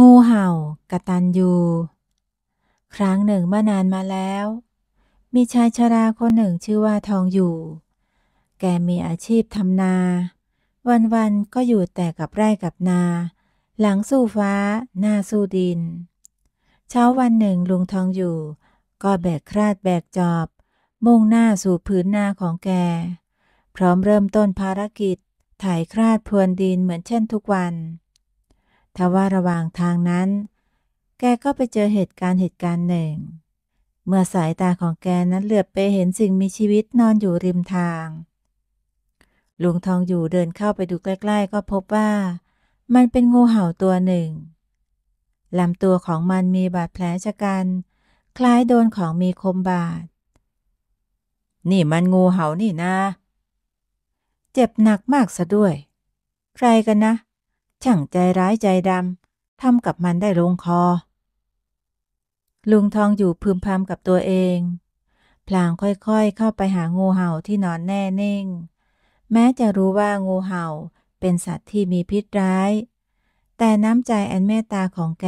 งูเห่ากตันยูครั้งหนึ่งเมื่อนานมาแล้ว มีชายชราคนหนึ่งชื่อว่าทองอยู่ แกมีอาชีพทำนา วันๆ ก็อยู่แต่กับไร่กับนา หลังสู้ฟ้า หน้าสู้ดิน เช้าวันหนึ่งลุงทองอยู่ ก็แบกคราดแบกจอบ มุ่งหน้าสู่พื้นนาของแกพร้อมเริ่มต้นภารกิจถ่ายคราดพรวนดินเหมือนเช่นทุกวันทว่าระหว่างทางนั้น แกก็ไปเจอเหตุการณ์เหตุการณ์หนึ่ง เมื่อสายตาของแกนั้นเหลือบไปเห็นสิ่งมีชีวิตนอนอยู่ริมทางลุงทองอยู่เดินเข้าไปดูใกล้ๆ ก็พบว่า มันเป็นงูเห่าตัวหนึ่ง ลำตัวของมันมีบาดแผลชะกัน คล้ายโดนของมีคมบาด นี่มันงูเห่านี่นะเจ็บหนักมากซะด้วย ใครกันนะช่างใจร้ายใจดำทำกับมันได้ลงคอ ลุงทองอยู่พึมพำกับตัวเอง พลางค่อยๆเข้าไปหางูเห่าที่นอนแน่นิ่ง แม้จะรู้ว่างูเห่าเป็นสัตว์ที่มีพิษร้าย แต่น้ำใจอันเมตตาของแก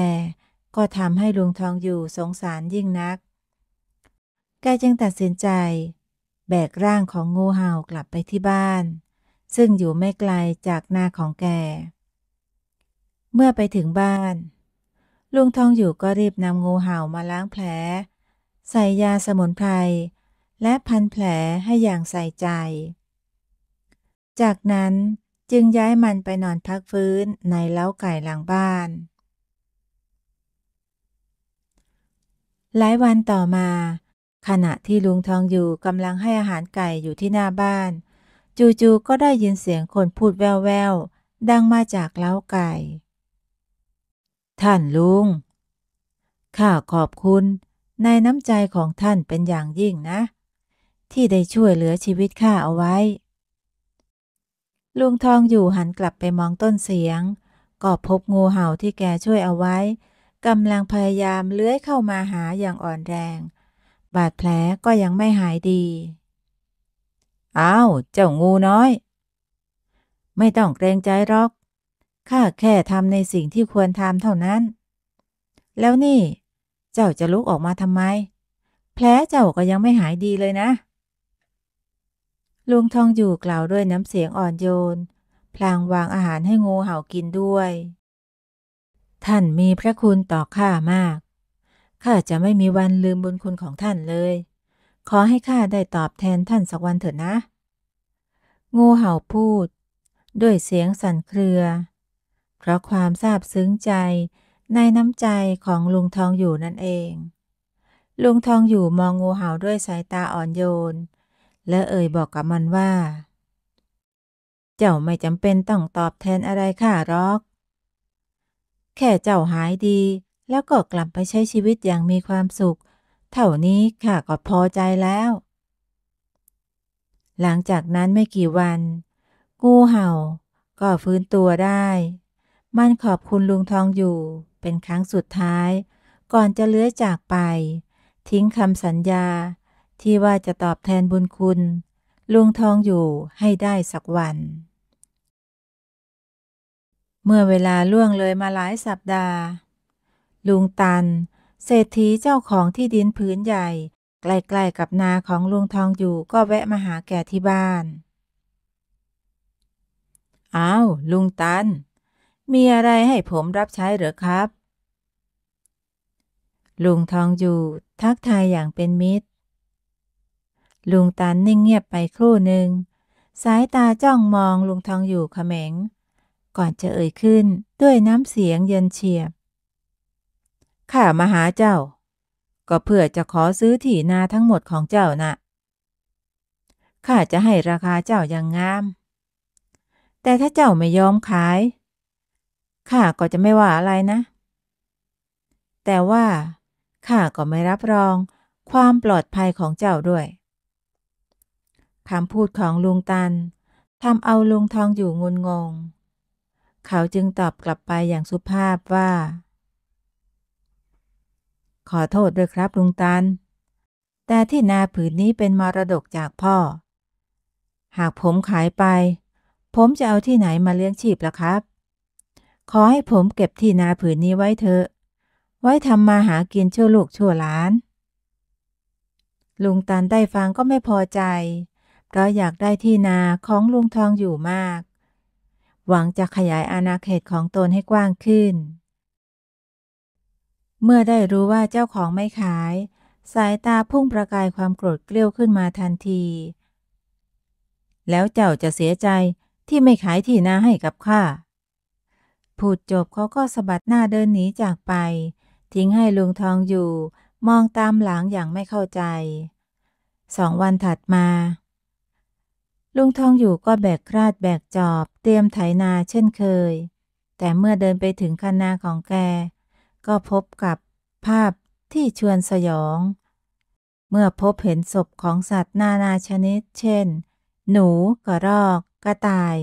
ก็ทำให้ลุงทองอยู่สงสารยิ่งนัก แกจึงตัดสินใจแบกร่างของงูเห่ากลับไปที่บ้าน ซึ่งอยู่ไม่ไกลจากนาของแกเมื่อไปถึงบ้าน ลุงทองอยู่ก็รีบนำงูเห่ามาล้างแผล ใส่ยาสมุนไพร และพันแผลให้อย่างใส่ใจ จากนั้นจึงย้ายมันไปนอนพักฟื้นในเล้าไก่หลังบ้าน หลายวันต่อมา ขณะที่ลุงทองอยู่กำลังให้อาหารไก่อยู่ที่หน้าบ้าน จูจูก็ได้ยินเสียงคนพูดแววแววดังมาจากเล้าไก่ท่านลุง ข้าขอบคุณในน้ำใจของท่านเป็นอย่างยิ่งนะ ที่ได้ช่วยเหลือชีวิตข้าเอาไว้ลุงทองอยู่หันกลับไปมองต้นเสียงก็พบงูเห่าที่แกช่วยเอาไว้กำลังพยายามเลื้อยเข้ามาหาอย่างอ่อนแรง บาดแผลก็ยังไม่หายดีอ้าวเจ้างูน้อย ไม่ต้องเกรงใจหรอกข้าแค่ทำในสิ่งที่ควรทำ เท่านั้น แล้วนี่ เจ้าจะลุก ออกมาทำไม แผลเจ้าก็ยังไม่หายดีเลยนะ ลุงทองอยู่กล่าวด้วยน้ำเสียงอ่อนโยน พลางวางอาหารให้ งูเห่ากินด้วย ท่านมีพระคุณต่อข้ามาก ข้าจะไม่มีวันลืมบุญคุณของ ท่านเลย ขอให้ข้า ได้ตอบแทนท่านสักวันเถิดนะ งูเห่าพูด ด้วยเสียงสั่นเครือเพราะความซาบซึ้งใจในน้ำใจของลุงทองอยู่นั่นเอง ลุงทองอยู่มองงูเห่าด้วยสายตาอ่อนโยน และเอ่ยบอกกับมันว่า เจ้าไม่จำเป็นต้องตอบแทนอะไรค่ะรอก แค่เจ้าหายดีแล้วก็กลับไปใช้ชีวิตอย่างมีความสุข เท่านี้ค่ะก็พอใจแล้ว หลังจากนั้นไม่กี่วัน งูเห่า ก็ฟื้นตัวได้มันขอบคุณลุงทองอยู่ เป็นครั้งสุดท้าย ก่อนจะเลื้อยจากไป ทิ้งคำสัญญา ที่ว่าจะตอบแทนบุญคุณลุงทองอยู่ให้ได้สักวัน เมื่อเวลาล่วงเลยมาหลายสัปดาห์ ลุงตัน เศรษฐีเจ้าของที่ดินพื้นใหญ่ ใกล้ๆกับนาของลุงทองอยู่ก็แวะมาหาแกที่บ้านอ้าวลุงตันมีอะไรให้ผมรับใช้หรือครับ ลุงทองอยู่ทักทายอย่างเป็นมิตร ลุงตันนิ่งเงียบไปครู่หนึ่งสายตาจ้องมองลุงทองอยู่ขมงก่อนจะเอ่ยขึ้นด้วยน้ำเสียงเย็นเฉียบข้ามาหาเจ้า ก็เพื่อจะขอซื้อที่นาทั้งหมดของเจ้านะ่ะ ข้าจะให้ราคาเจ้าอย่างงาม แต่ถ้าเจ้าไม่ยอมขายข้าก็จะไม่ว่าอะไรนะ แต่ว่าข้าก็ไม่รับรอง ความปลอดภัยของเจ้าด้วย คำพูดของลุงตันทำเอาลุงทองอยู่งุนงง เขาจึงตอบกลับไปอย่างสุภาพว่า ขอโทษด้วยครับลุงตัน แต่ที่นาผืนนี้เป็นมรดกจากพ่อ หากผมขายไป ผมจะเอาที่ไหนมาเลี้ยงชีพล่ะครับขอให้ผมเก็บที่นาผืนนี้ไว้เถอะ ไว้ทำมาหากินชั่วลูกชั่วหลาน ลุงตันได้ฟังก็ไม่พอใจเพราะอยากได้ที่นาของลุงทองอยู่มาก หวังจะขยายอาณาเขตของตนให้กว้างขึ้น เมื่อได้รู้ว่าเจ้าของไม่ขาย สายตาพุ่งประกายความโกรธเกลี้ยวขึ้นมาทันที แล้วเจ้าจะเสียใจที่ไม่ขายที่นาให้กับข้าพูดจบเขาก็สะบัดหน้าเดินหนีจากไป ทิ้งให้ลุงทองอยู่มองตามหลังอย่างไม่เข้าใจสองวันถัดมา ลุงทองอยู่ก็แบกคราดแบกจอบเตรียมไถนาเช่นเคย แต่เมื่อเดินไปถึงคันนาของแก ก็พบกับภาพที่ชวนสยอง เมื่อพบเห็นศพของสัตว์นานาชนิด เช่น หนูกระรอกกระต่าย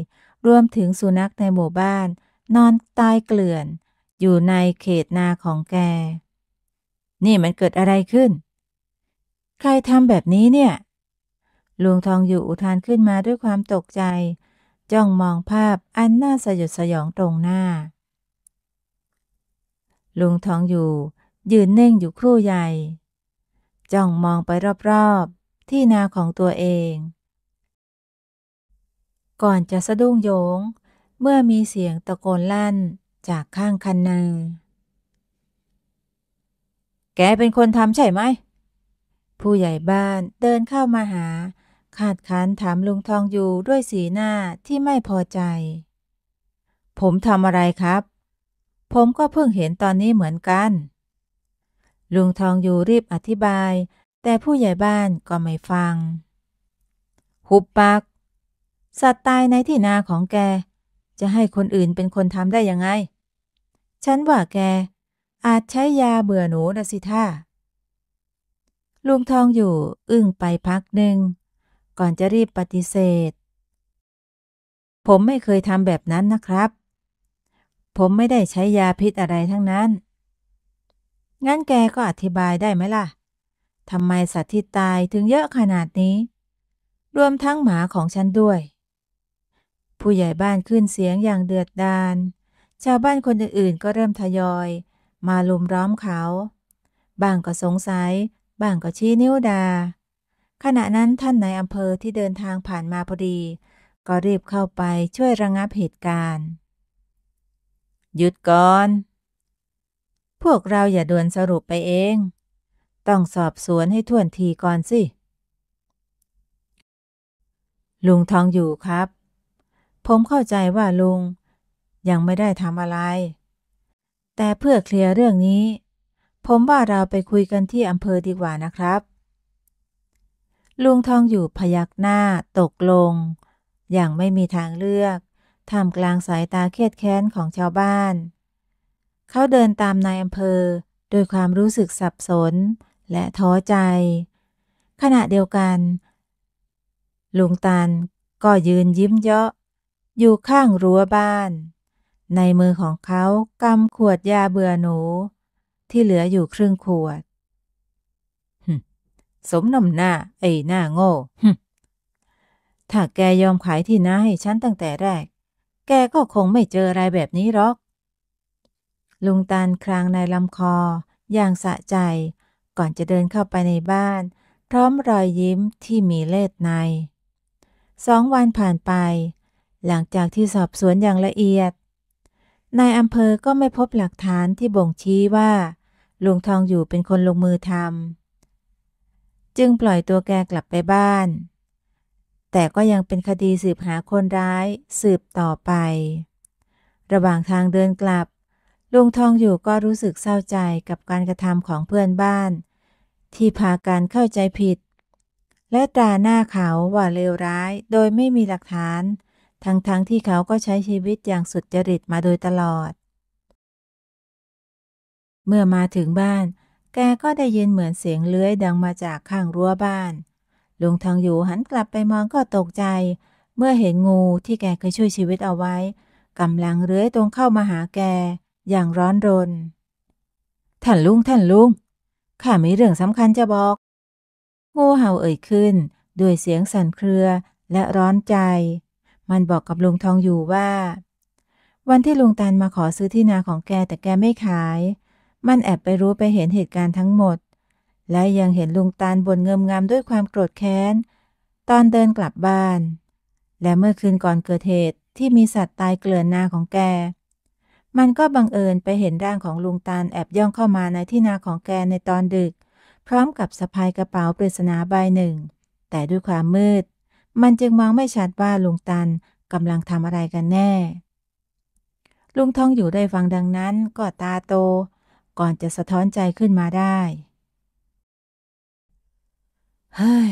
รวมถึงสุนัขในหมู่บ้านนอนตายเกลื่อนอยู่ในเขตนาของแก นี่มันเกิดอะไรขึ้น ใครทำแบบนี้เนี่ย ลุงทองอยู่อุทานขึ้นมาด้วยความตกใจ จ้องมองภาพอันน่าสยดสยองตรงหน้า ลุงทองอยู่ยืนเน่งอยู่ครู่ใหญ่ จ้องมองไปรอบๆที่นาของตัวเอง ก่อนจะสะดุ้งโยงเมื่อมีเสียงตะโกนลั่นจากข้างคันนา แกเป็นคนทำใช่ไหม ผู้ใหญ่บ้านเดินเข้ามาหา ขาดขันถามลุงทองอยู่ด้วยสีหน้าที่ไม่พอใจ ผมทำอะไรครับ ผมก็เพิ่งเห็นตอนนี้เหมือนกัน ลุงทองอยู่รีบอธิบาย แต่ผู้ใหญ่บ้านก็ไม่ฟัง หุบปากสัตว์ตายในที่นาของแกจะให้คนอื่นเป็นคนทำได้ยังไง ฉันว่าแก อาจใช้ยาเบื่อหนูนะสิท่า ลุงทองอยู่อึ้งไปพักหนึ่ง ก่อนจะรีบปฏิเสธ ผมไม่เคยทำแบบนั้นนะครับ ผมไม่ได้ใช้ยาพิษอะไรทั้งนั้น งั้นแกก็อธิบายได้ไหมล่ะ ทำไมสัตว์ที่ตายถึงเยอะขนาดนี้ รวมทั้งหมาของฉันด้วยผู้ใหญ่บ้านขึ้นเสียงอย่างเดือดดาลชาวบ้านคนอื่นๆก็เริ่มทยอย มาลุมร้อมเขา บางก็สงสัยบางก็ชี้นิ้วดา ขณะนั้นท่านนายอำเภอที่เดินทางผ่านมาพอดี ก็รีบเข้าไปช่วยระงับเหตุการณ์ หยุดก่อน พวกเราอย่าด่วนสรุปไปเอง ต้องสอบสวนให้ท่วนทีก่อนสิ ลุงทองอยู่ครับผมเข้าใจว่าลุงยังไม่ได้ทำอะไร แต่เพื่อเคลียร์เรื่องนี้ ผมว่าเราไปคุยกันที่อำเภอดีกว่านะครับ ลุงทองอยู่พยักหน้าตกลง อย่างไม่มีทางเลือก ท่ามกลางสายตาเครียดแค้นของชาวบ้าน เขาเดินตามนายอำเภอโดยความรู้สึกสับสนและท้อใจ ขณะเดียวกัน ลุงตันก็ยืนยิ้มเยาะอยู่ข้างรั้วบ้าน ในมือของเขากำขวดยาเบื่อหนู ที่เหลืออยู่ครึ่งขวด สมน้ำหน้า ไอ้หน้าโง่ถ้าแกยอมขายที่นาให้ฉันตั้งแต่แรก แกก็คงไม่เจออะไรแบบนี้หรอก ลุงตาลครางในลำคออย่างสะใจ ก่อนจะเดินเข้าไปในบ้าน พร้อมรอยยิ้มที่มีเล่ดใน สองวันผ่านไปหลังจากที่สอบสวนอย่างละเอียด นายอำเภอก็ไม่พบหลักฐานที่บ่งชี้ว่าลุงทองอยู่เป็นคนลงมือทำ จึงปล่อยตัวแกกลับไปบ้าน แต่ก็ยังเป็นคดีสืบหาคนร้ายสืบต่อไป ระหว่างทางเดินกลับลุงทองอยู่ก็รู้สึกเศร้าใจกับการกระทำของเพื่อนบ้าน ที่พาการเข้าใจผิด และตราหน้าเขาว่าเลวร้ายโดยไม่มีหลักฐานทั้งๆทที่เขาก็ใช้ชีวิตอย่างสุดจริตมาโดยตลอด เมื่อมาถึงบ้าน แกก็ได้ยินเหมือนเสียงเลื้อยดังมาจากข้างรั้วบ้าน ลุงทองอยู่หันกลับไปมองก็ตกใจ เมื่อเห็นงูที่แกเคยช่วยชีวิตเอาไว้กำลังเลื้อยตรงเข้ามาหาแกอย่างร้อนรน ท่านลุงท่านลุง ข้ามีเรื่องสำคัญจะบอก งูเห่าเอ่ยขึ้น ด้วยเสียงสั่นเครือและร้อนใจมันบอกกับลุงทองอยู่ว่า วันที่ลุงตันมาขอซื้อที่นาของแกแต่แกไม่ขาย มันแอบไปรู้ไปเห็นเหตุการณ์ทั้งหมด และยังเห็นลุงตันบ่นเงิมงามด้วยความโกรธแค้นตอนเดินกลับบ้าน และเมื่อคืนก่อนเกิดเหตุที่มีสัตว์ตายเกลื่อนนาของแก มันก็บังเอิญไปเห็นร่างของลุงตานแอบย่องเข้ามาในที่นาของแกในตอนดึก พร้อมกับสะพายกระเป๋าปริศนาใบหนึ่ง แต่ด้วยความมืดมันจึงมองไม่ชัดว่าลุงตันกำลังทำอะไรกันแน่ ลุงทองอยู่ได้ฟังดังนั้นก็ตาโต ก่อนจะสะท้อนใจขึ้นมาได้ เฮ้ย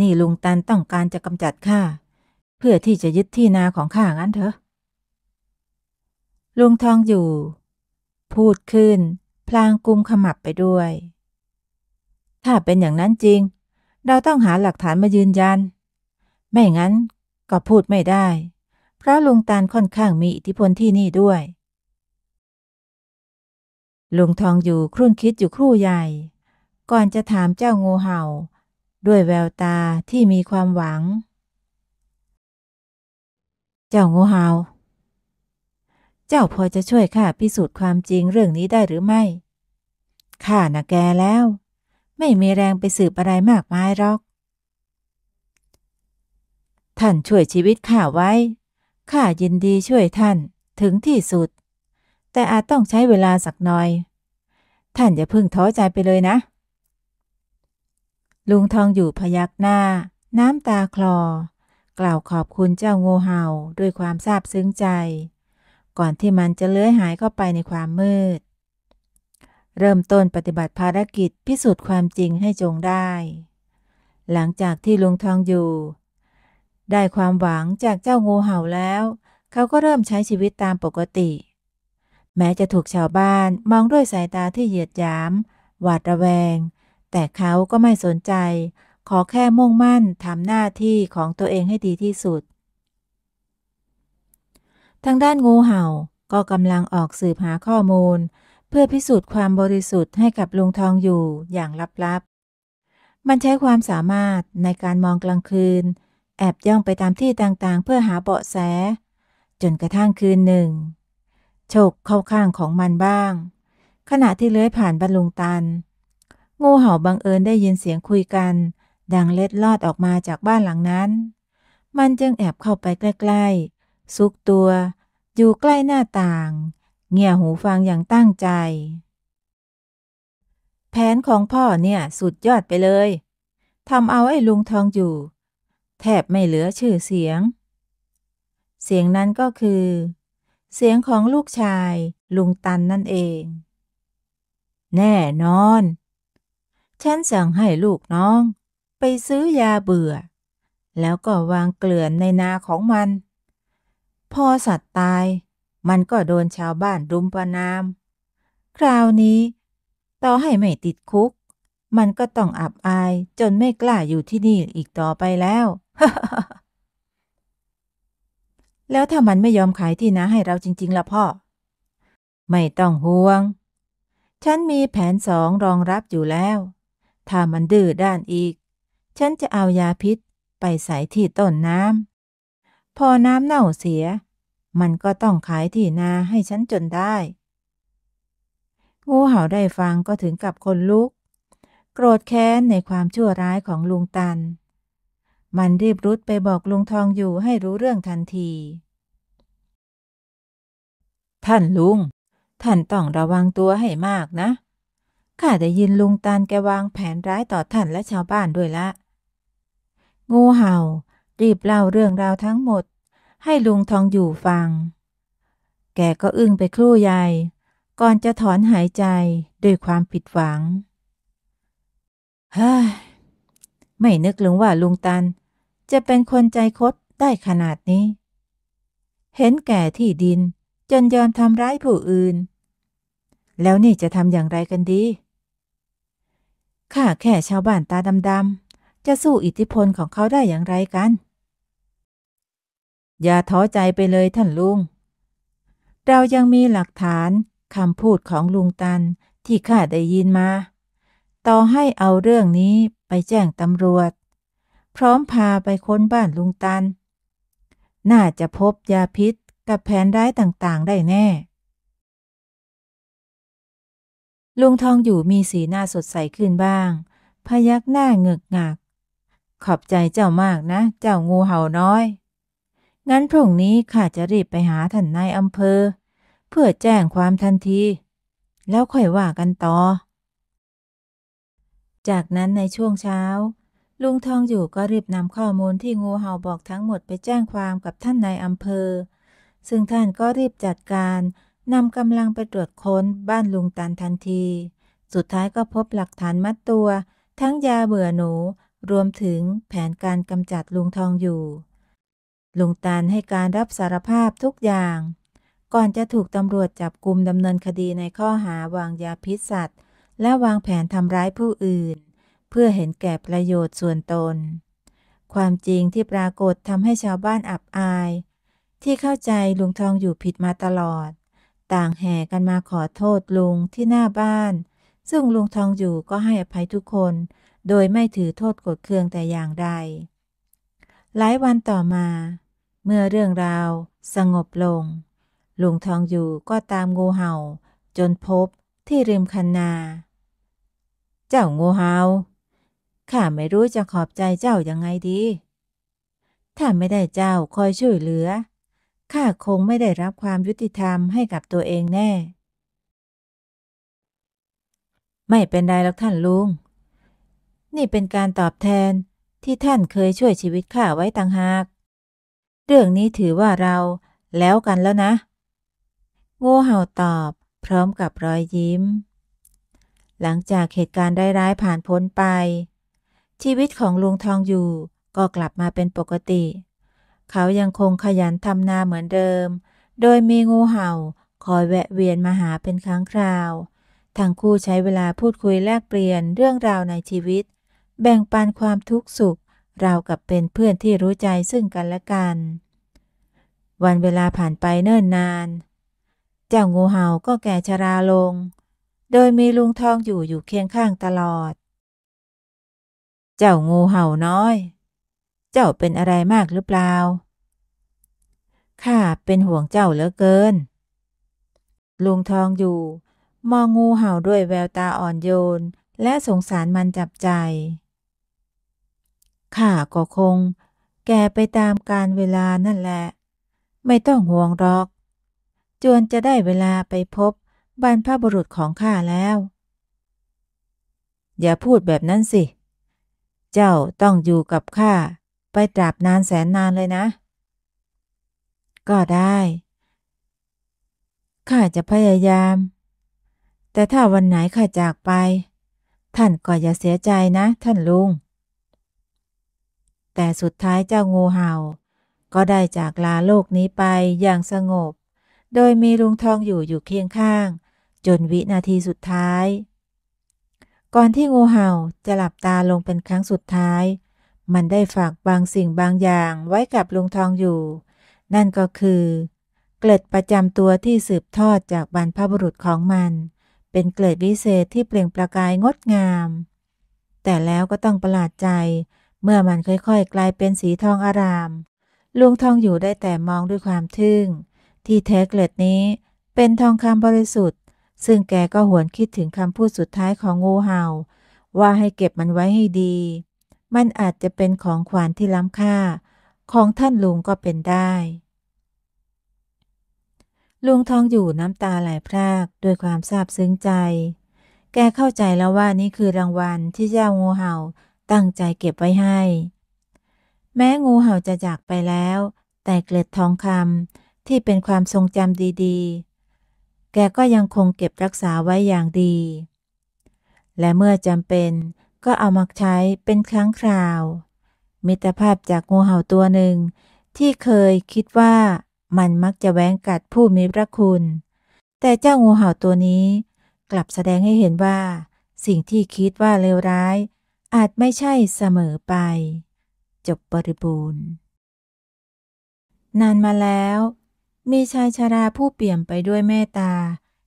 นี่ลุงตันต้องการจะกำจัดข้าเพื่อที่จะยึดที่นาของข้างั้นเถอะ ลุงทองอยู่ พูดขึ้น พลางกุมขมับไปด้วย ถ้าเป็นอย่างนั้นจริง เราต้องหาหลักฐานมายืนยันไม่งั้น ก็พูดไม่ได้ เพราะลุงตาลค่อนข้างมีอิทธิพลที่นี่ด้วย ลุงทองอยู่ครุ่นคิดอยู่ครู่ใหญ่ ก่อนจะถามเจ้างูเห่า ด้วยแววตาที่มีความหวัง เจ้างูเห่า เจ้าพอจะช่วยข้าพิสูจน์ความจริงเรื่องนี้ได้หรือไม่ ข้าน่ะแกแล้ว ไม่มีแรงไปสืบอะไรมากมายหรอกท่าน ช่วยชีวิตข้าไว้ ข้า ยินดีช่วยท่านถึงที่สุด แต่อาจต้องใช้เวลาสักหน่อย ท่านอย่าพึ่งท้อใจไปเลยนะ ลุงทองอยู่พยักหน้า น้ำ ตาคลอ กล่าวขอบคุณเจ้างูเห่าด้วยความซาบซึ้งใจ ก่อนที่มันจะเลื้อยหายเข้าไปในความมืด เริ่มต้นปฏิบัติภารกิจพิสูจน์ความจริงให้จงได้ หลังจากที่ลุงทองอยู่ได้ความหวังจากเจ้างูเห่าแล้ว เขาก็เริ่มใช้ชีวิตตามปกติ แม้จะถูกชาวบ้านมองด้วยสายตาที่เหยียดหยามหวาดระแวง แต่เขาก็ไม่สนใจ ขอแค่มุ่งมั่นทำหน้าที่ของตัวเองให้ดีที่สุด ทางด้านงูเห่าก็กำลังออกสืบหาข้อมูล เพื่อพิสูจน์ความบริสุทธิ์ให้กับลุงทองอยู่อย่างลับๆ มันใช้ความสามารถในการมองกลางคืนแอบย่องไปตามที่ต่างๆ เพื่อหาเบาะแส จนกระทั่งคืนหนึ่งโชคเข้าข้างของมันบ้าง ขณะที่เลื้อยผ่านบรรลุงตัน งูเห่าบังเอิญได้ยินเสียงคุยกัน ดังเล็ดลอดออกมาจากบ้านหลังนั้น มันจึงแอบเข้าไปใกล้ๆซุกตัว อยู่ใกล้หน้าต่าง เงี่ยหูฟังอย่างตั้งใจ แผนของพ่อเนี่ยสุดยอดไปเลยทำเอาไอ้ลุงทองอยู่แทบไม่เหลือชื่อเสียง เสียงนั้นก็คือ เสียงของลูกชายลุงตันนั่นเอง แน่นอน ฉันสั่งให้ลูกน้องไปซื้อยาเบื่อ แล้วก็วางเกลื่อนในนาของมัน พอสัตว์ตาย มันก็โดนชาวบ้านรุมประนาม คราวนี้ต่อให้ไม่ติดคุก มันก็ต้องอับอายจนไม่กล้าอยู่ที่นี่อีกต่อไปแล้วแล้วถ้ามันไม่ยอมขายที่นาให้เราจริง ๆล่ะพ่อ ไม่ต้องห่วง ฉันมีแผนสองรองรับอยู่แล้ว ถ้ามันดื้อด้านอีก ฉันจะเอายาพิษไปใส่ที่ต้นน้ำ พอน้ำเน่าเสีย มันก็ต้องขายที่นาให้ฉันจนได้ งูเห่าได้ฟังก็ถึงกับคนลุก โกรธแค้นในความชั่วร้ายของลุงตันมันรีบรุดไปบอกลุงทองอยู่ให้รู้เรื่องทันที ท่านลุง ท่านต้องระวังตัวให้มากนะ ข้าได้ยินลุงตาลแกวางแผนร้ายต่อท่านและชาวบ้านด้วยละ งูเห่า รีบเล่าเรื่องราวทั้งหมด ให้ลุงทองอยู่ฟัง แกก็อึ้งไปครู่ใหญ่ก่อนจะถอนหายใจด้วยความผิดหวังเฮ้ยไม่นึกเลงว่าลุงตันจะเป็นคนใจคดได้ขนาดนี้ เห็นแก่ที่ดินจนยอมทำร้ายผู้อื่น แล้วนี่จะทำอย่างไรกันดี ข้าแค่ชาวบ้านตาดำๆจะสู้อิทธิพลของเขาได้อย่างไรกัน อย่าท้อใจไปเลยท่านลุง เรายังมีหลักฐานคำพูดของลุงตันที่ข้าได้ยินมา ต่อให้เอาเรื่องนี้ไปแจ้งตำรวจพร้อมพาไปค้นบ้านลุงตัน น่าจะพบยาพิษกับแผนร้ายต่างๆ ได้แน่ ลุงทองอยู่มีสีหน้าสดใสขึ้นบ้าง พยักหน้าเงึกงักขอบใจเจ้ามากนะ เจ้างูเห่าน้อย งั้นพรุ่งนี้ข้าจะรีบไปหาท่านนายอำเภอ เพื่อแจ้งความทันที แล้วค่อยว่ากันต่อ จากนั้นในช่วงเช้าลุงทองอยู่ก็รีบนำข้อมูลที่งูเห่าบอกทั้งหมดไปแจ้งความกับท่านนายอำเภอ ซึ่งท่านก็รีบจัดการนำกำลังไปตรวจค้นบ้านลุงตันทันที สุดท้ายก็พบหลักฐานมัดตัวทั้งยาเบื่อหนู รวมถึงแผนการกำจัดลุงทองอยู่ ลุงตันให้การรับสารภาพทุกอย่าง ก่อนจะถูกตำรวจจับกลุมดำเนินคดีในข้อหาวางยาพิษสัตว์ และวางแผนทำร้ายผู้อื่นเพื่อเห็นแก่ประโยชน์ส่วนตน ความจริงที่ปรากฏทำให้ชาวบ้านอับอาย ที่เข้าใจลุงทองอยู่ผิดมาตลอด ต่างแห่กันมาขอโทษลุงที่หน้าบ้าน ซึ่งลุงทองอยู่ก็ให้อภัยทุกคน โดยไม่ถือโทษกดเคืองแต่อย่างใด หลายวันต่อมา เมื่อเรื่องราว สงบลง ลุงทองอยู่ก็ตามงูเห่า จนพบที่ริมคันนา เจ้างูเห่าข้าไม่รู้จะขอบใจเจ้ายังไงดี ถ้าไม่ได้เจ้าคอยช่วยเหลือ ข้าคงไม่ได้รับความยุติธรรมให้กับตัวเองแน่ ไม่เป็นไรหรอกท่านลุง นี่เป็นการตอบแทนที่ท่านเคยช่วยชีวิตข้าไว้ต่างหาก เรื่องนี้ถือว่าเราแล้วกันแล้วนะโง่เห่าตอบพร้อมกับรอยยิ้ม หลังจากเหตุการณ์ร้ายๆผ่านพ้นไปชีวิตของลุงทองอยู่ก็กลับมาเป็นปกติ เขายังคงขยันทำนาเหมือนเดิม โดยมีงูเห่าคอยแวะเวียนมาหาเป็นครั้งคราว ทั้งคู่ใช้เวลาพูดคุยแลกเปลี่ยนเรื่องราวในชีวิต แบ่งปันความทุกข์สุขราวกับเป็นเพื่อนที่รู้ใจซึ่งกันและกัน วันเวลาผ่านไปเนิ่นนาน เจ้างูเห่าก็แก่ชราลง โดยมีลุงทองอยู่อยู่เคียงข้างตลอดเจ้างูเห่าน้อย เจ้าเป็นอะไรมากหรือเปล่า ข้าเป็นห่วงเจ้าเหลือเกิน ลุงทองอยู่ มองงูเห่าด้วยแววตาอ่อนโยนและสงสารมันจับใจ ข้าก็คงแก่ไปตามการเวลานั่นแหละ ไม่ต้องห่วงหรอก จวนจะได้เวลาไปพบบรรพบุรุษของข้าแล้ว อย่าพูดแบบนั้นสิเเจ้าต้องอยู่กับข้า ไปตราบนานแสนนานเลยนะ ก็ได้ ข้าจะพยายาม แต่ถ้าวันไหนข้าจากไป ท่านก็อย่าเสียใจนะท่านลุง แต่สุดท้ายเจ้างูเห่า ก็ได้จากลาโลกนี้ไปอย่างสงบ โดยมีลุงทองอยู่อยู่เคียงข้าง จนวินาทีสุดท้ายก่อนที่งูเห่าจะหลับตาลงเป็นครั้งสุดท้าย มันได้ฝากบางสิ่งบางอย่างไว้กับลุงทองอยู่ นั่นก็คือ เกล็ดประจำตัวที่สืบทอดจากบรรพบุรุษของมัน เป็นเกล็ดวิเศษที่เปล่งประกายงดงาม แต่แล้วก็ต้องประหลาดใจเมื่อมันค่อยๆกลายเป็นสีทองอาราม ลุงทองอยู่ได้แต่มองด้วยความทึ่ง ที่แท้เกล็ดนี้เป็นทองคำบริสุทธิ์ซึ่งแกก็หวนคิดถึงคำพูดสุดท้ายของงูเห่า ว่าให้เก็บมันไว้ให้ดี มันอาจจะเป็นของขวัญที่ล้ำค่า ของท่านลุงก็เป็นได้ ลุงทองอยู่น้ำตาไหลพรากด้วยความซาบซึ้งใจ แกเข้าใจแล้วว่านี่คือรางวัลที่เจ้างูเห่าตั้งใจเก็บไว้ให้ แม้งูเห่าจะจากไปแล้ว แต่เกล็ดทองคำที่เป็นความทรงจำดี ๆแกก็ยังคงเก็บรักษาไว้อย่างดี และเมื่อจำเป็นก็เอามาใช้เป็นครั้งคราว มิตรภาพจากงูเห่าตัวหนึ่ง ที่เคยคิดว่ามันมักจะแว้งกัดผู้มีพระคุณ แต่เจ้างูเห่าตัวนี้ กลับแสดงให้เห็นว่า สิ่งที่คิดว่าเลวร้าย อาจไม่ใช่เสมอไป จบบริบูรณ์ นานมาแล้วมีชายชาราผู้เปี่ยมไปด้วยเมตตา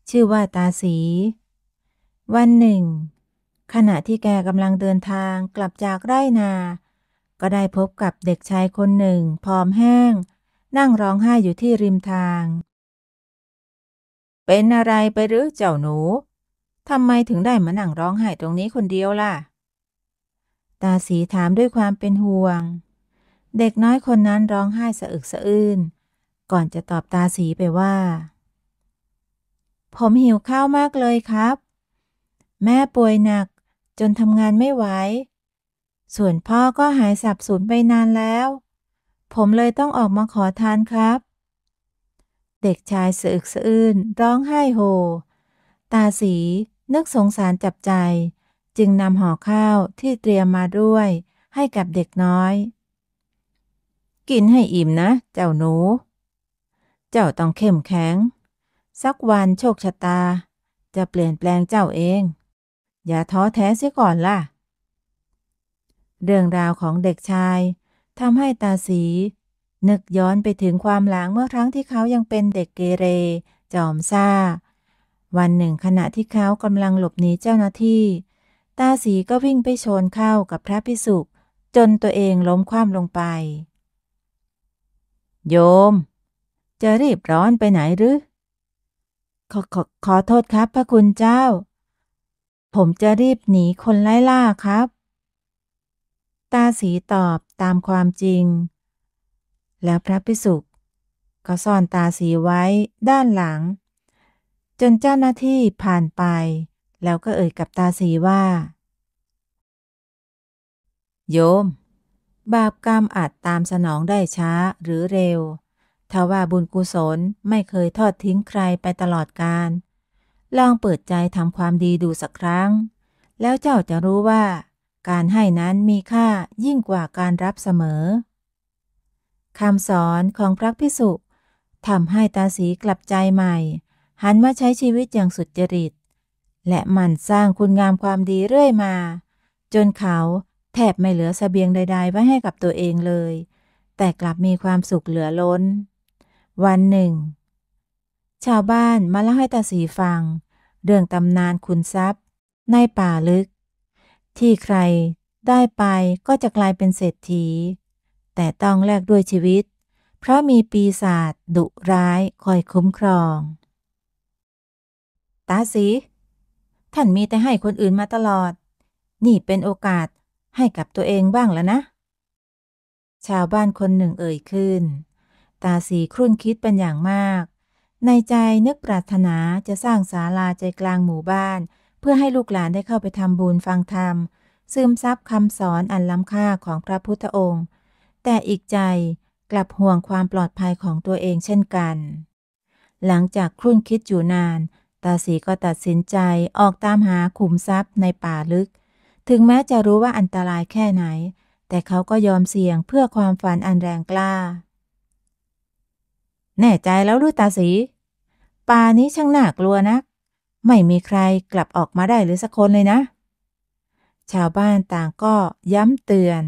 ชื่อว่าตาสี วันหนึ่ง ขณะที่แกกำลังเดินทางกลับจากไร่นา ก็ได้พบกับเด็กชายคนหนึ่งผอมแห้ง นั่งร้องไห้อยู่ที่ริมทาง เป็นอะไรไปหรือเจ้าหนูทำไมถึงได้มานั่งร้องไห้ตรงนี้คนเดียวล่ะ ตาสีถามด้วยความเป็นห่วง เด็กน้อยคนนั้นร้องไห้สะอึกสะอื้นก่อนจะตอบตาสีไปว่า ผมหิวข้าวมากเลยครับ แม่ป่วยหนักจนทำงานไม่ไหว ส่วนพ่อก็หายสับสูญไปนานแล้ว ผมเลยต้องออกมาขอทานครับ เด็กชายสะอึกสะอื้นร้องไห้โฮ ตาสีนึกสงสารจับใจ จึงนำห่อข้าวที่เตรียมมาด้วย ให้กับเด็กน้อย กินให้อิ่มนะ เจ้าหนูเจ้าต้องเข้มแข็ง สักวันโชคชะตาจะเปลี่ยนแปลงเจ้าเอง อย่าท้อแท้เสียก่อนล่ะ เรื่องราวของเด็กชายทำให้ตาสีนึกย้อนไปถึงความหลังเมื่อครั้งที่เขายังเป็นเด็กเกเร จอมซ่า วันหนึ่งขณะที่เขากำลังหลบหนีเจ้าหน้าที่ ตาสีก็วิ่งไปชนเข้ากับพระพิสุจนตัวเองล้มคว่ำลงไป โยมจะรีบร้อนไปไหนหรือขอขอขอโทษครับพระคุณเจ้า ผมจะรีบหนีคนไล่ล่าครับ ตาสีตอบตามความจริง แล้วพระพิสุก็ซ่อนตาสีไว้ด้านหลัง จนเจ้าหน้าที่ผ่านไป แล้วก็เอ่ยกับตาสีว่า โยม บาปกรรมอาจตามสนองได้ช้าหรือเร็วทว่าบุญกุศลไม่เคยทอดทิ้งใครไปตลอดการ ลองเปิดใจทำความดีดูสักครั้ง แล้วเจ้าจะรู้ว่า การให้นั้นมีค่ายิ่งกว่าการรับเสมอ คำสอนของพระพิสุทำให้ตาสีกลับใจใหม่ หันมาใช้ชีวิตอย่างสุจริต และมันสร้างคุณงามความดีเรื่อยมา จนเขา แทบไม่เหลือสเสบียงใดๆไว้ให้กับตัวเองเลย แต่กลับมีความสุขเหลือล้นวันหนึ่ง ชาวบ้านมาเล่าให้ตาสีฟัง เรื่องตำนานคุณทรัพย์ ในป่าลึก ที่ใครได้ไปก็จะกลายเป็นเศรษฐี แต่ต้องแลกด้วยชีวิต เพราะมีปีศาจดุร้ายคอยคุ้มครอง ตาสี ท่านมีแต่ให้คนอื่นมาตลอด นี่เป็นโอกาสให้กับตัวเองบ้างแล้วนะ ชาวบ้านคนหนึ่งเอ่ยขึ้นตาสีครุ่นคิดเป็นอย่างมาก ในใจนึกปรารถนาจะสร้างศาลาใจกลางหมู่บ้าน เพื่อให้ลูกหลานได้เข้าไปทำบุญฟังธรรม ซึมซับคำสอนอันล้ำค่าของพระพุทธองค์ แต่อีกใจกลับห่วงความปลอดภัยของตัวเองเช่นกัน หลังจากครุ่นคิดอยู่นาน ตาสีก็ตัดสินใจออกตามหาขุมทรัพย์ในป่าลึก ถึงแม้จะรู้ว่าอันตรายแค่ไหน แต่เขาก็ยอมเสี่ยงเพื่อความฝันอันแรงกล้าแน่ใจแล้วลูกตาสี ป่านี้ช่างน่ากลัวนัก ไม่มีใครกลับออกมาได้หรือสักคนเลยนะ ชาวบ้านต่างก็ย้ำเตือน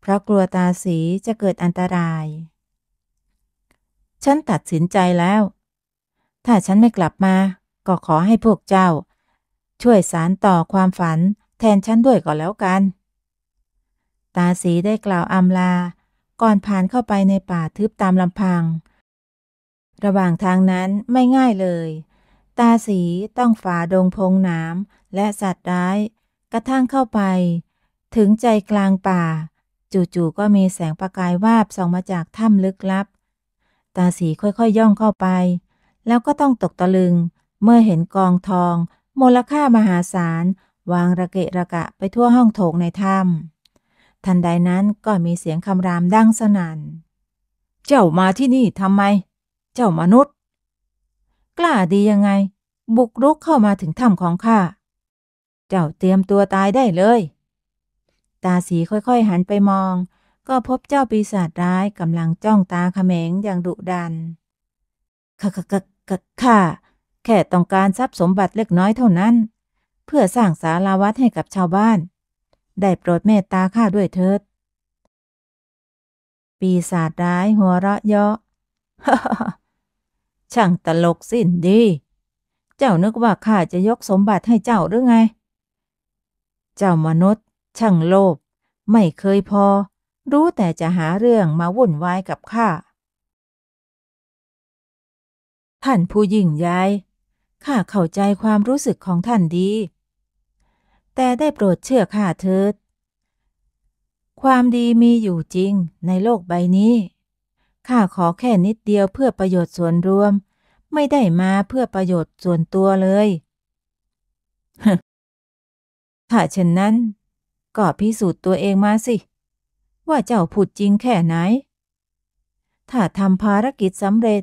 เพราะกลัวตาสีจะเกิดอันตราย ฉันตัดสินใจแล้ว ถ้าฉันไม่กลับมา ก็ขอให้พวกเจ้า ช่วยสารต่อความฝันแทนฉันด้วยก็แล้วกัน ตาสีได้กล่าวอำลา ก่อนผ่านเข้าไปในป่าทึบตามลำพังระหว่างทางนั้นไม่ง่ายเลย ตาสีต้องฝ่าดงพงนาำและสัตว์ร้าย กระทั่งเข้าไป ถึงใจกลางป่า จู่ๆก็มีแสงประกายวาบส่องมาจากถ้ำลึกลับ ตาสีค่อยๆยย่องเข้าไป แล้วก็ต้องตกตะลึง เมื่อเห็นกองทองมูลค่ามหาศาลวางระเกะระกะไปทั่วห้องโถงในถ้ำทันใดนั้นก็มีเสียงคำรามดังสนัน่น เจ้ามาที่นี่ทำไมเจ้ามนุษย์ กล้าดียังไง บุกรุกเข้ามาถึงถ้ำของข้าเจ้าเตรียมตัวตายได้เลย ตาสีค่อยๆ หันไปมอง ก็พบเจ้าปีศาจร้ายกำลังจ้องตาเขมงอย่างดุดันข้าข้าข้าข้าแค่ต้องการทรัพย์สมบัติเล็กน้อยเท่านั้น เพื่อสร้างสาราวัดให้กับชาวบ้าน ได้โปรดเมตตาข้าด้วยเถิดปีศาจร้ายหัวเราะเยาะช่างตลกสิ้นดี เจ้านึกว่าข้าจะยกสมบัติให้เจ้าหรือไง เจ้ามนุษย์ ช่างโลภไม่เคยพอ รู้แต่จะหาเรื่องมาวุ่นวายกับข้าท่านผู้ยิ่งใหญ่ข้าเข้าใจความรู้สึกของท่านดี แต่ได้โปรดเชื่อข้าเถิด ความดีมีอยู่จริงในโลกใบนี้ข้าขอแค่นิดเดียวเพื่อประโยชน์ส่วนรวม ไม่ได้มาเพื่อประโยชน์ส่วนตัวเลยถ้าเช่นนั้น ก็พิสูจน์ตัวเองมาสิ ว่าเจ้าพูดจริงแค่ไหน ถ้าทำภารกิจสำเร็จ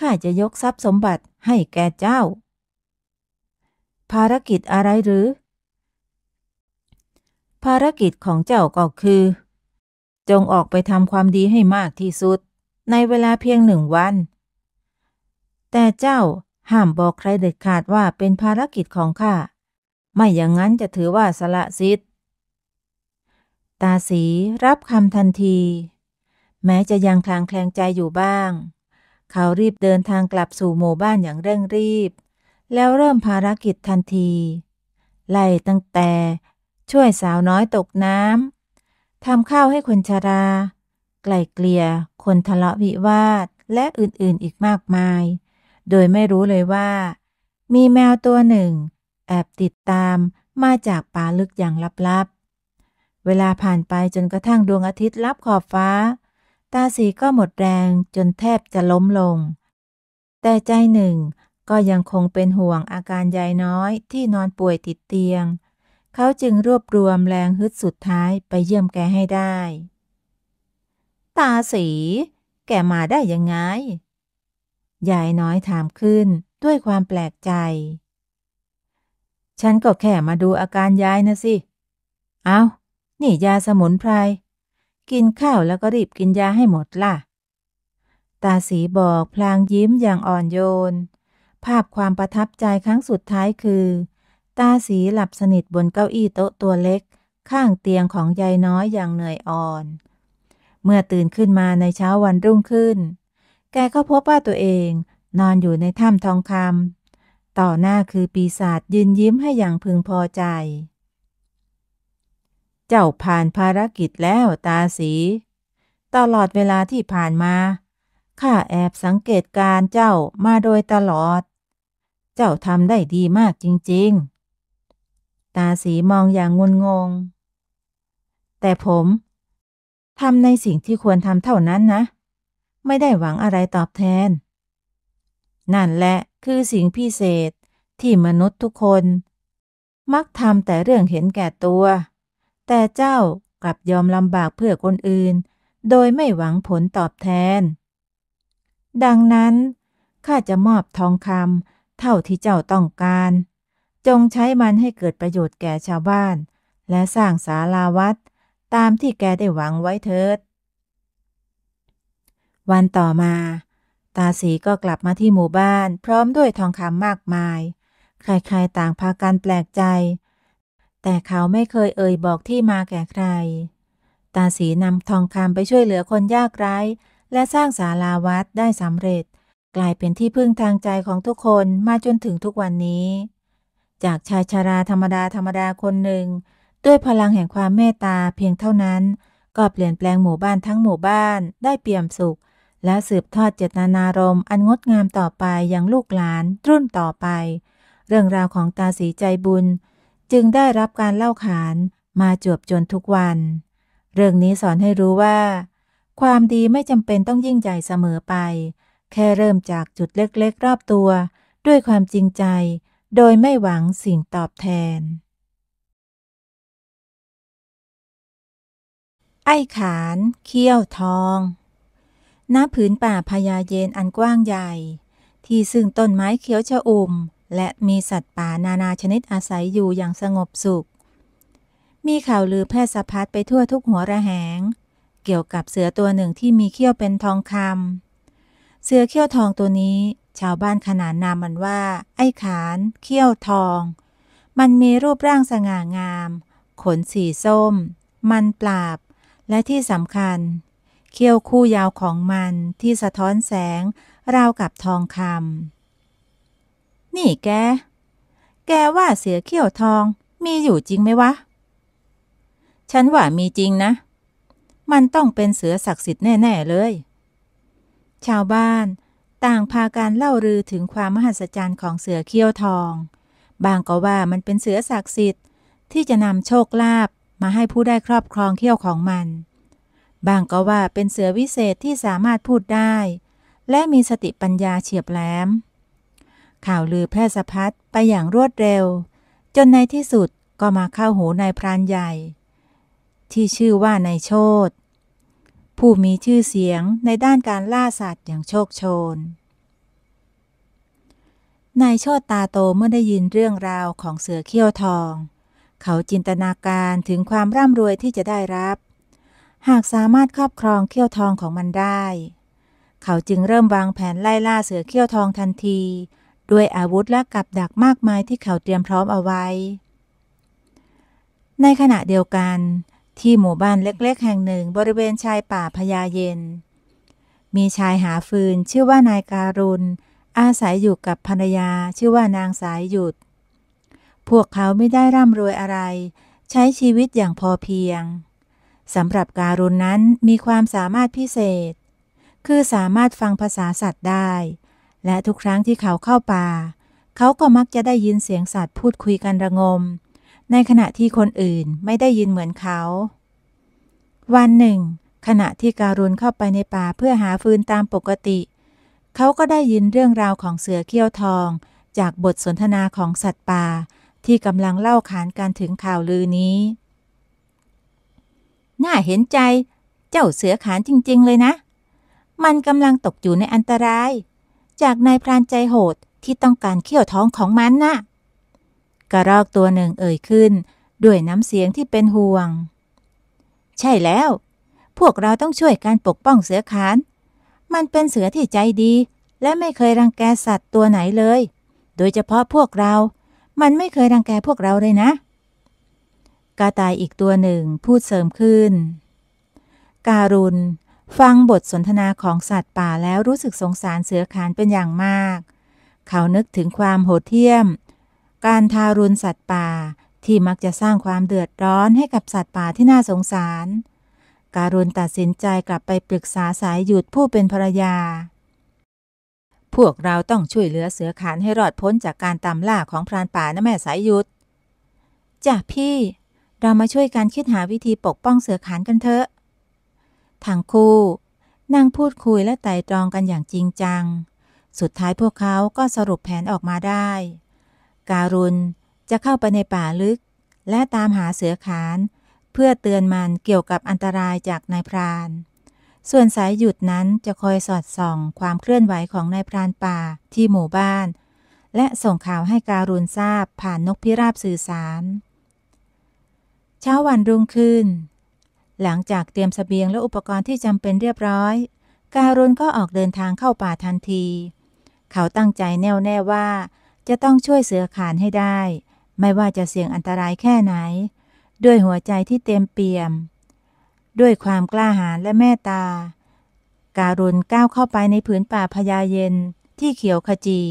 ข้าจะยกทรัพย์สมบัติให้แก่เจ้า ภารกิจอะไรหรือ ภารกิจของเจ้าก็คือ จงออกไปทำความดีให้มากที่สุดในเวลาเพียงหนึ่งวัน แต่เจ้าห้ามบอกใครเด็ดขาดว่าเป็นภารกิจของข้า ไม่อย่างนั้นจะถือว่าสละสิทธิ์ตาสีรับคำทันที แม้จะยังคลางแคลงใจอยู่บ้าง เขารีบเดินทางกลับสู่หมู่บ้านอย่างเร่งรีบ แล้วเริ่มภารกิจทันที ไล่ตั้งแต่ช่วยสาวน้อยตกน้ำ ทำข้าวให้คนชรา ไกล่เกลี่ยคนทะเลาะวิวาทและอื่นๆอีกมากมาย โดยไม่รู้เลยว่า มีแมวตัวหนึ่ง แอบติดตามมาจากป่าลึกอย่างลับๆ เวลาผ่านไปจนกระทั่งดวงอาทิตย์ลับขอบฟ้า ตาสีก็หมดแรงจนแทบจะล้มลง แต่ใจหนึ่ง ก็ยังคงเป็นห่วงอาการยายน้อยที่นอนป่วยติดเตียง เขาจึงรวบรวมแรงฮึดสุดท้ายไปเยี่ยมแกให้ได้ตาสีแกมาได้ ยังไง ยายน้อยถามขึ้นด้วยความแปลกใจ ฉันก็แค่มาดูอาการยายนะสิ เอานี่ยาสมุนไพร กินข้าวแล้วก็รีบกิน ยา ให้หมดล่ะ ตาสีบอกพลาง ยิ้มอย่างอ่อนโยน ภาพความประทับใจครั้งสุดท้ายคือ ตาสีหลับสนิทบนเก้าอี้โต๊ะตัวเล็ก ข้างเตียงของยายน้อยอย่างเหนื่อยอ่อนเมื่อตื่นขึ้นมาในเช้าวันรุ่งขึ้น แกก็พบว่าตัวเองนอนอยู่ในถ้ำทองคำ ต่อหน้าคือปีศาจยืนยิ้มให้อย่างพึงพอใจ เจ้าผ่านภารกิจแล้วตาสี ตลอดเวลาที่ผ่านมา ข้าแอบสังเกตการเจ้ามาโดยตลอด เจ้าทำได้ดีมากจริงๆ ตาสีมองอย่างงุนงง แต่ผมทำในสิ่งที่ควรทำเท่านั้นนะ ไม่ได้หวังอะไรตอบแทน นั่นแหละคือสิ่งพิเศษที่มนุษย์ทุกคน มักทำแต่เรื่องเห็นแก่ตัว แต่เจ้ากลับยอมลำบากเพื่อคนอื่น โดยไม่หวังผลตอบแทน ดังนั้นข้าจะมอบทองคำเท่าที่เจ้าต้องการ จงใช้มันให้เกิดประโยชน์แก่ชาวบ้าน และสร้างศาลาวัดตามที่แกได้หวังไว้เถิด วันต่อมาตาสีก็กลับมาที่หมู่บ้าน พร้อมด้วยทองคำมากมาย ใครๆต่างพากันแปลกใจ แต่เขาไม่เคยเอ่ยบอกที่มาแก่ใคร ตาสีนำทองคำไปช่วยเหลือคนยากไร้ และสร้างศาลาวัดได้สำเร็จ กลายเป็นที่พึ่งทางใจของทุกคนมาจนถึงทุกวันนี้ จากชายชาราธรรมดาธรรมดาคนหนึ่งด้วยพลังแห่งความเมตตาเพียงเท่านั้น ก็เปลี่ยนแปลงหมู่บ้านทั้งหมู่บ้านได้เปี่ยมสุข และสืบทอดเจตนารมณ์อันงดงามต่อไปอย่างลูกหลานรุ่นต่อไป เรื่องราวของตาสีใจบุญ จึงได้รับการเล่าขานมาจวบจนทุกวัน เรื่องนี้สอนให้รู้ว่า ความดีไม่จำเป็นต้องยิ่งใหญ่เสมอไป แค่เริ่มจากจุดเล็กๆ รอบตัว ด้วยความจริงใจ โดยไม่หวังสิ่งตอบแทนไอ้ขาน เขี้ยวทองณผืนป่าพญาเยนอันกว้างใหญ่ ที่ซึ่งต้นไม้เขียวชะอุ่ม และมีสัตว์ป่านานาชนิดอาศัยอยู่อย่างสงบสุข มีข่าวลือแพร่สะพัดไปทั่วทุกหัวระแหง เกี่ยวกับเสือตัวหนึ่งที่มีเขี้ยวเป็นทองคำเสือเขี้ยวทองตัวนี้ ชาวบ้านขนานนามมันว่า ไอ้ขาน เขี้ยวทอง มันมีรูปร่างสง่างาม ขนสีส้ม มันปราบและที่สำคัญเขี้ยวคู่ยาวของมันที่สะท้อนแสงราวกับทองคำ นี่แก แกว่าเสือเขี้ยวทองมีอยู่จริงไหมวะ ฉันว่ามีจริงนะ มันต้องเป็นเสือศักดิ์สิทธิ์แน่ๆเลย ชาวบ้าน ต่างพาการเล่าลือถึงความมหัศจรรย์ของเสือเขี้ยวทอง บางก็ว่ามันเป็นเสือศักดิ์สิทธิ์ที่จะนำโชคลาภมาให้ผู้ได้ครอบครองเขี้ยวของมัน บางก็ว่าเป็นเสือวิเศษที่สามารถพูดได้ และมีสติปัญญาเฉียบแหลม ข่าวลือแพร่สะพัดไปอย่างรวดเร็ว จนในที่สุดก็มาเข้าหูนายพรานใหญ่ ที่ชื่อว่านายโชตผู้มีชื่อเสียงในด้านการล่าสัตว์อย่างโชคโชนนายโชตตาโตเมื่อได้ยินเรื่องราวของเสือเขี้ยวทองเขาจินตนาการถึงความร่ำรวยที่จะได้รับ หากสามารถครอบครองเขี้ยวทองของมันได้ เขาจึงเริ่มวางแผนไล่ล่าเสือเขี้ยวทองทันที ด้วยอาวุธและกับดักมากมายที่เขาเตรียมพร้อมเอาไว้ ในขณะเดียวกัน ที่หมู่บ้านเล็กๆ แห่งหนึ่งบริเวณชายป่าพญาเย็น มีชายหาฟืนชื่อว่านายการุณ อาศัยอยู่กับภรรยาชื่อว่านางสายหยุดพวกเขาไม่ได้ร่ำรวยอะไร ใช้ชีวิตอย่างพอเพียงสำหรับการุณนั้นมีความสามารถพิเศษ คือสามารถฟังภาษาสัตว์ได้ และทุกครั้งที่เขาเข้าป่า เขาก็มักจะได้ยินเสียงสัตว์พูดคุยกันระงม ในขณะที่คนอื่นไม่ได้ยินเหมือนเขา วันหนึ่ง ขณะที่การุณเข้าไปในป่าเพื่อหาฟืนตามปกติ เขาก็ได้ยินเรื่องราวของเสือเขี้ยวทอง จากบทสนทนาของสัตว์ป่าที่กำลังเล่าขานกันถึงข่าวลือนี้ น่าเห็นใจ เจ้าเสือขานจริง ๆเลยนะ มันกำลังตกอยู่ในอันตราย จากนายพรานใจโหดที่ต้องการเขี่ยวท้องของมันนะ่ะ กระรอกตัวหนึ่งเอ่ยขึ้น ด้วยน้ำเสียงที่เป็นห่วง ใช่แล้ว พวกเราต้องช่วยการปกป้องเสือขาน มันเป็นเสือที่ใจดี และไม่เคยรังแกสัตว์ตัวไหนเลย โดยเฉพาะพวกเรามันไม่เคยรังแกพวกเราเลยนะ กาตายอีกตัวหนึ่งพูดเสริมขึ้น การุณ ฟังบทสนทนาของสัตว์ป่าแล้วรู้สึกสงสารเสือขานเป็นอย่างมาก เขานึกถึงความโหดเหี้ยม การทารุณสัตว์ป่าที่มักจะสร้างความเดือดร้อนให้กับสัตว์ป่าที่น่าสงสาร การุณตัดสินใจกลับไปปรึกษาสายหยุดผู้เป็นภรรยาพวกเราต้องช่วยเหลือเสือขานให้รอดพ้นจากการตามล่าของพรานป่านะแม่สายยุทธจ้ะพี่เรามาช่วยกันคิดหาวิธีปกป้องเสือขานกันเถอะทางคู่นั่งพูดคุยและไต่ตรองกันอย่างจริงจัง สุดท้ายพวกเขาก็สรุปแผนออกมาได้ การุณจะเข้าไปในป่าลึก และตามหาเสือขานเพื่อเตือนมันเกี่ยวกับอันตรายจากนายพรานส่วนสายหยุดนั้นจะคอยสอดส่องความเคลื่อนไหวของนายพรานป่า ที่หมู่บ้าน และส่งข่าวให้การุณทราบผ่านนกพิราบสื่อสาร เช้าวันรุ่งขึ้น หลังจากเตรียมสเสบียงและอุปกรณ์ที่จำเป็นเรียบร้อย การุณก็ออกเดินทางเข้าป่าทันที เขาตั้งใจแน่วแน่ว่าจะต้องช่วยเสือขานให้ได้ ไม่ว่าจะเสี่ยงอันตรายแค่ไหน ด้วยหัวใจที่เต็มเปี่ยมด้วยความกล้าหาญและเมตตา การุณก้าวเข้าไปในผืนป่าพญาเย็นที่เขียวขจี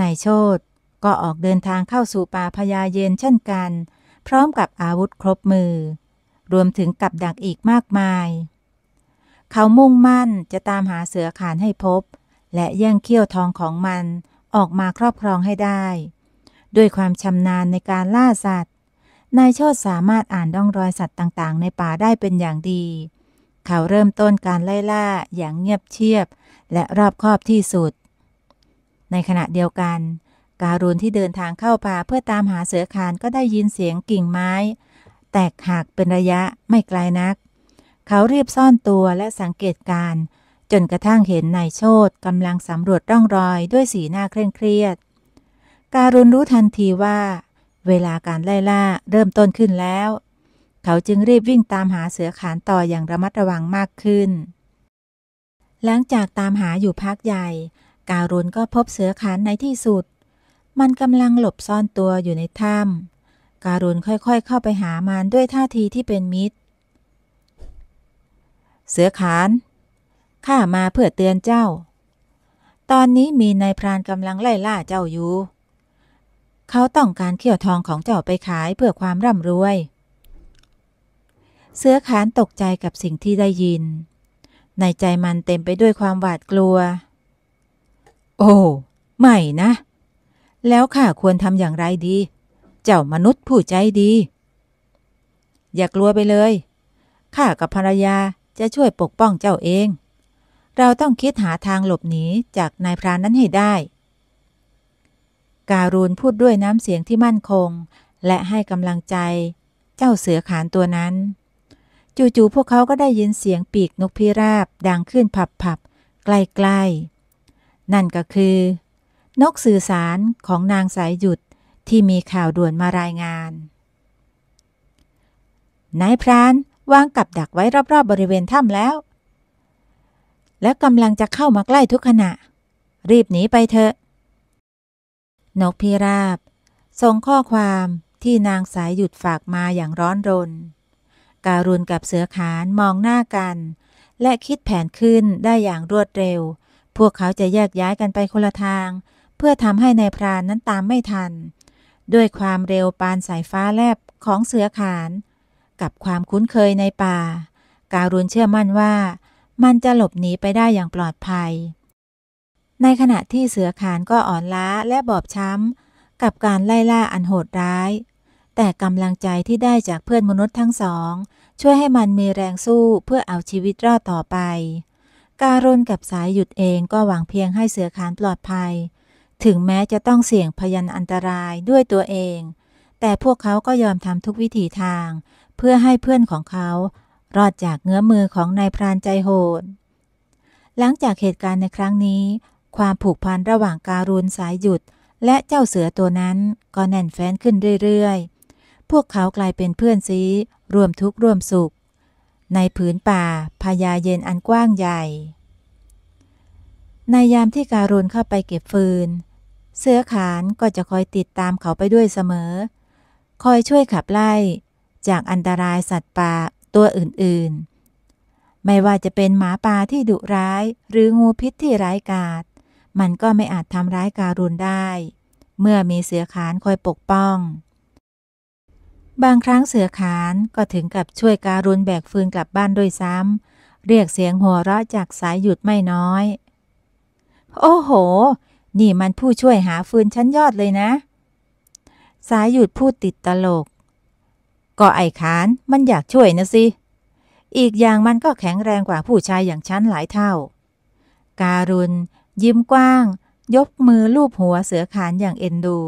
นายโชตก็ออกเดินทางเข้าสู่ป่าพญาเย็นเช่นกัน พร้อมกับอาวุธครบมือ รวมถึงกับดักอีกมากมาย เขามุ่งมั่นจะตามหาเสือขานให้พบ และแย่งเขี้ยวทองของมันออกมาครอบครองให้ได้ ด้วยความชำนาญในการล่าสัตว์นายโชตสามารถอ่านร่องรอยสัตว์ต่างๆ ในป่าได้เป็นอย่างดี เขาเริ่มต้นการไล่ล่าอย่างเงียบเชียบและรอบคอบที่สุด ในขณะเดียวกัน การุณที่เดินทางเข้าป่าเพื่อตามหาเสือคานก็ได้ยินเสียงกิ่งไม้ แตกหักเป็นระยะไม่ไกลนัก เขาเรียบซ่อนตัวและสังเกตการ จนกระทั่งเห็นนายโชตกำลังสำรวจร่องรอยด้วยสีหน้าเคร่งเครียด การุณรู้ทันทีว่าเวลาการไล่ล่าเริ่มต้นขึ้นแล้ว เขาจึงรีบวิ่งตามหาเสือขานต่ออย่างระมัดระวังมากขึ้น หลังจากตามหาอยู่พักใหญ่การุณก็พบเสือขานในที่สุด มันกำลังหลบซ่อนตัวอยู่ในถ้ำการุณค่อยๆ เข้าไปหามันด้วยท่าทีที่เป็นมิตร เสือขานข้ามาเพื่อเตือนเจ้า ตอนนี้มีนายพรานกำลังไล่ล่าเจ้าอยู่เขาต้องการเขี่ยวทองของเจ้าไปขายเพื่อความร่ำรวย เสื้อขานตกใจกับสิ่งที่ได้ยิน ในใจมันเต็มไปด้วยความหวาดกลัว โอ้ไม่นะ แล้วข้าควรทำอย่างไรดี เจ้ามนุษย์ผู้ใจดี อย่ากลัวไปเลย ข้ากับภรรยาจะช่วยปกป้องเจ้าเอง เราต้องคิดหาทางหลบหนีจากนายพรานนั้นให้ได้การูนพูดด้วยน้ำเสียงที่มั่นคง และให้กำลังใจเจ้าเสือขานตัวนั้น จู่ๆพวกเขาก็ได้ยินเสียงปีกนกพิราบดังขึ้นผับๆใกล้ๆนั่นก็คือนกสื่อสารของนางสายหยุดที่มีข่าวด่วนมารายงานนายพรานวางกับดักไว้รอบๆบบริเวณถ้ำแล้ว และกำลังจะเข้ามาใกล้ทุกขณะ รีบหนีไปเถอะนกพิราบส่งข้อความที่นางสายหยุดฝากมาอย่างร้อนรน การุณกับเสือขานมองหน้ากัน และคิดแผนขึ้นได้อย่างรวดเร็ว พวกเขาจะแยกย้ายกันไปคนละทาง เพื่อทำให้ในพรานนั้นตามไม่ทัน ด้วยความเร็วปานสายฟ้าแลบของเสือขานกับความคุ้นเคยในป่า การุณเชื่อมั่นว่า มันจะหลบหนีไปได้อย่างปลอดภัยในขณะที่เสือขานก็อ่อนล้าและบอบช้ำ กับการไล่ล่าอันโหดร้าย แต่กำลังใจที่ได้จากเพื่อนมนุษย์ทั้งสอง ช่วยให้มันมีแรงสู้เพื่อเอาชีวิตรอดต่อไป การุนกับสายหยุดเองก็หวังเพียงให้เสือขานปลอดภัย ถึงแม้จะต้องเสี่ยงพยันอันตรายด้วยตัวเอง แต่พวกเขาก็ยอมทำทุกวิถีทาง เพื่อให้เพื่อนของเขา รอดจากเงื้อมือของนายพรานใจโหด หลังจากเหตุการณ์ในครั้งนี้ความผูกพันระหว่างการูนสายหยุด และเจ้าเสือตัวนั้นก็แน่นแฟ้นขึ้นเรื่อยๆ พวกเขากลายเป็นเพื่อนซีร่วมทุกข์ร่วมสุข ในผืนป่าพญาเย็นอันกว้างใหญ่ ในยามที่การูนเข้าไปเก็บฟืน เสือขานก็จะคอยติดตามเขาไปด้วยเสมอ คอยช่วยขับไล่ จากอันตรายสัตว์ป่าตัวอื่นๆ ไม่ว่าจะเป็นหมาป่าที่ดุร้ายหรืองูพิษที่ร้ายกาจมันก็ไม่อาจทำร้ายการุณได้ เมื่อมีเสือขานคอยปกป้อง บางครั้งเสือขานก็ถึงกับช่วยการุณแบกฟืนกลับบ้านด้วยซ้ำเรียกเสียงหัวเราะจากสายหยุดไม่น้อย โอ้โห นี่มันผู้ช่วยหาฟืนชั้นยอดเลยนะ สายหยุดพูดติดตลก ก็ไอ้ขานมันอยากช่วยนะสิอีกอย่างมันก็แข็งแรงกว่าผู้ชายอย่างฉันหลายเท่า การุณยิ้มกว้าง ยกมือลูบหัวเสือขานอย่างเอ็นดู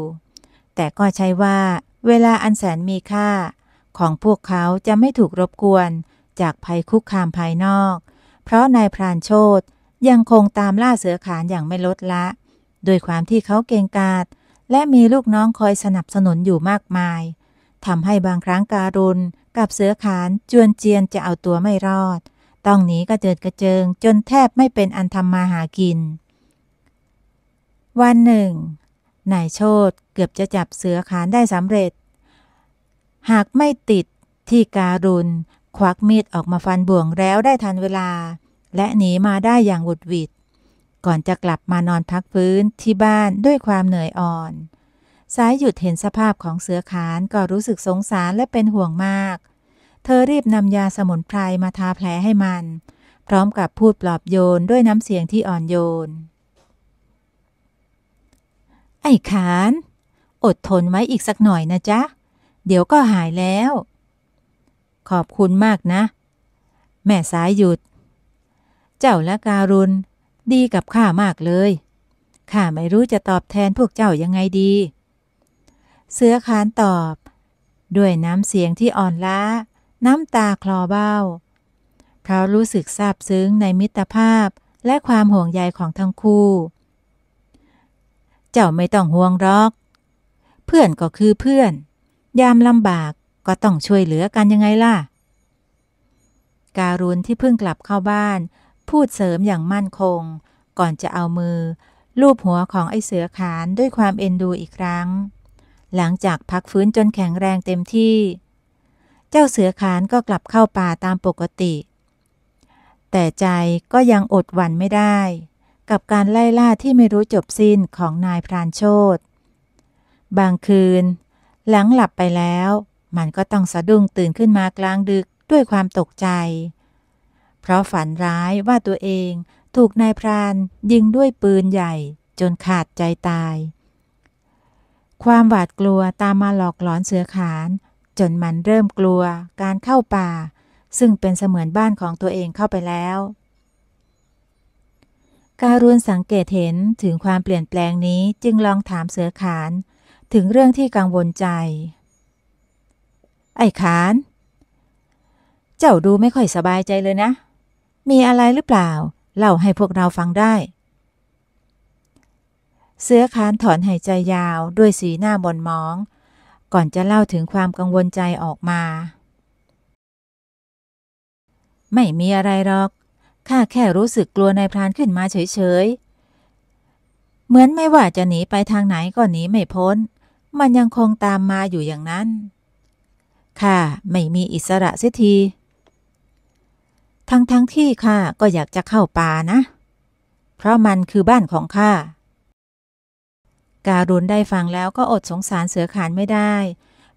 แต่ก็ใช่ว่า เวลาอันแสนมีค่า ของพวกเขาจะไม่ถูกรบกวน จากภัยคุกคามภายนอก เพราะนายพรานโชตยังคงตามล่าเสือขานอย่างไม่ลดละ โดยความที่เขาเก่งกาจ และมีลูกน้องคอยสนับสนุนอยู่มากมาย ทำให้บางครั้งการุณกับเสือขานจวนเจียนจะเอาตัวไม่รอด ต้องหนีกระเจิดกระเจิงจนแทบไม่เป็นอันทำมาหากินวันหนึ่งนายโชตเกือบจะจับเสือขานได้สำเร็จ หากไม่ติด ที่การุณ ควักมีดออกมาฟันบ่วงแล้วได้ทันเวลา และหนีมาได้อย่างหวุดหวิดก่อนจะกลับมานอนพักฟื้นที่บ้านด้วยความเหนื่อยอ่อน สายหยุดเห็นสภาพของเสือขานก็รู้สึกสงสารและเป็นห่วงมาก เธอรีบนำยาสมุนไพรมาทาแผลให้มัน พร้อมกับพูดปลอบโยนด้วยน้ำเสียงที่อ่อนโยนไอ้ขาน อดทนไว้อีกสักหน่อยนะจ๊ะ เดี๋ยวก็หายแล้ว ขอบคุณมากนะ แม่สายหยุด เจ้าและการุณ ดีกับข้ามากเลย ข้าไม่รู้จะตอบแทนพวกเจ้ายังไงดี เสือขานตอบ ด้วยน้ำเสียงที่อ่อนล้า น้ำตาคลอเบ้าเพราะรู้สึกซาบซึ้งในมิตรภาพและความห่วงใยของทั้งคู่เจ้าไม่ต้องห่วงรอก เพื่อนก็คือเพื่อน ยามลำบากก็ต้องช่วยเหลือกันยังไงล่ะ การุณที่เพิ่งกลับเข้าบ้าน พูดเสริมอย่างมั่นคง ก่อนจะเอามือลูบหัวของไอเสือขานด้วยความเอ็นดูอีกครั้ง หลังจากพักฟื้นจนแข็งแรงเต็มที่ เจ้าเสือขานก็กลับเข้าป่าตามปกติ แต่ใจก็ยังอดหวั่นไม่ได้กับการไล่ล่าที่ไม่รู้จบสิ้นของนายพรานโชตบางคืน หลังหลับไปแล้ว มันก็ต้องสะดุ้งตื่นขึ้นมากลางดึกด้วยความตกใจ เพราะฝันร้ายว่าตัวเองถูกนายพรานยิงด้วยปืนใหญ่ จนขาดใจตาย ความหวาดกลัวตามมาหลอกหลอนเสือขาน จนมันเริ่มกลัวการเข้าป่า ซึ่งเป็นเสมือนบ้านของตัวเองเข้าไปแล้วการุณสังเกตเห็นถึงความเปลี่ยนแปลงนี้จึงลองถามเสือขานถึงเรื่องที่กังวลใจ ไอ้ขานเจ้าดูไม่ค่อยสบายใจเลยนะ มีอะไรหรือเปล่า เล่าให้พวกเราฟังได้ เสือคานถอนหายใจยาวด้วยสีหน้าบนมอง ก่อนจะเล่าถึงความกังวลใจออกมา ไม่มีอะไรหรอกข้าแค่รู้สึกกลัวนายพรานขึ้นมาเฉยๆ เหมือนไม่ว่าจะหนีไปทางไหนก็หนีไม่พ้น มันยังคงตามมาอยู่อย่างนั้น ข้าไม่มีอิสระเสียทีทั้งๆทที่ข้าก็อยากจะเข้าป่านะ เพราะมันคือบ้านของข้า การุณได้ฟังแล้วก็อดสงสารเสือขานไม่ได้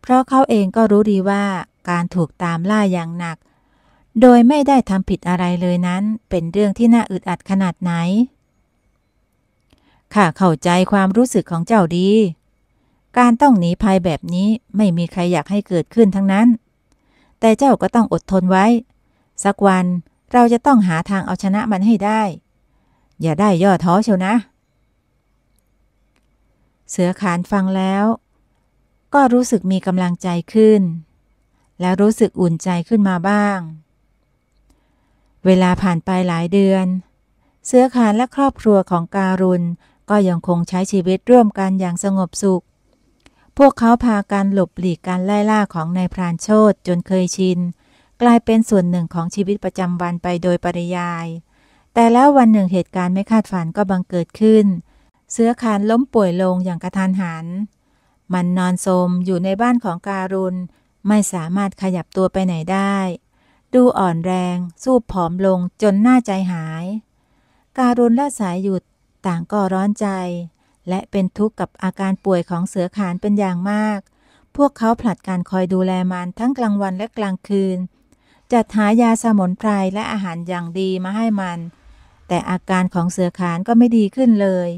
เพราะเขาเองก็รู้ดีว่าการถูกตามล่าอย่างหนักโดยไม่ได้ทำผิดอะไรเลยนั้น เป็นเรื่องที่น่าอึดอัดขนาดไหนข้าเข้าใจความรู้สึกของเจ้าดี การต้องหนีภัยแบบนี้ไม่มีใครอยากให้เกิดขึ้นทั้งนั้น แต่เจ้าก็ต้องอดทนไว้ สักวันเราจะต้องหาทางเอาชนะมันให้ได้ อย่าได้ย่อท้อเชียวนะ เสือขานฟังแล้วก็รู้สึกมีกำลังใจขึ้น และรู้สึกอุ่นใจขึ้นมาบ้างเวลาผ่านไปหลายเดือน เสื้อขานและครอบครัวของการุณก็ยังคงใช้ชีวิตร่วมกันอย่างสงบสุข พวกเขาพากันหลบหลีกการไล่ล่าของนายพรานโชตจนเคยชิน กลายเป็นส่วนหนึ่งของชีวิตประจำวันไปโดยปริยาย แต่แล้ววันหนึ่งเหตุการณ์ไม่คาดฝันก็บังเกิดขึ้น เสื้อขานล้มป่วยลงอย่างกระทันหันมันนอนสมอยู่ในบ้านของการุณ ไม่สามารถขยับตัวไปไหนได้ดูอ่อนแรงสู้ผอมลง จนหน้าใจหาย การุณและสายหยุดต่างก็ร้อนใจ และเป็นทุกข์กับอาการป่วยของเสือขานเป็นอย่างมาก พวกเขาผลัดการคอยดูแลมันทั้งกลางวันและกลางคืน จัดหายาสมุนไพรและอาหารอย่างดีมาให้มัน แต่อาการของเสือขานก็ไม่ดีขึ้นเลย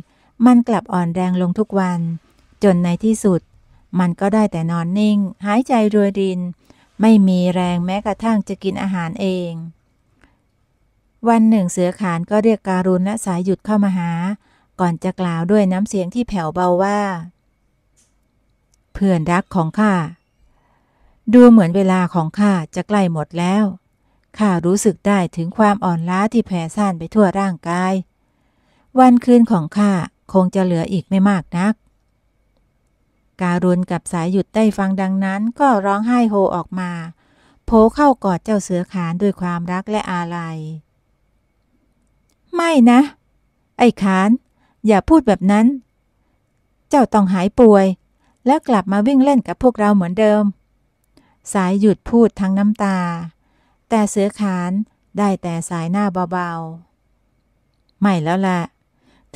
มันกลับอ่อนแรงลงทุกวัน จนในที่สุด มันก็ได้แต่นอนนิ่ง หายใจรวยรินไม่มีแรงแม้กระทั่งจะกินอาหารเอง วันหนึ่งเสือขานก็เรียกการุณและสายหยุดเข้ามาหา ก่อนจะกล่าว ด้วยน้ำเสียงที่แผ่วเบาว่าเพื่อนรักของข้าดูเหมือนเวลาของข้าจะใกล้หมดแล้วข้ารู้สึกได้ถึงความอ่อนล้าที่แผ่ซ่านไปทั่วร่างกายวันคืนของข้าคงจะเหลืออีกไม่มากนักการุณกับสายหยุดได้ฟังดังนั้นก็ร้องไห้โฮออกมาโผเข้ากอดเจ้าเสือขานด้วยความรักและอาลัยไม่นะ ไอ้ขานอย่าพูดแบบนั้น เจ้าต้องหายป่วย แล้วกลับมาวิ่งเล่นกับพวกเราเหมือนเดิม สายหยุดพูดทั้งน้ำตา แต่เสือขานได้แต่สายหน้าเบาๆไม่แล้วละ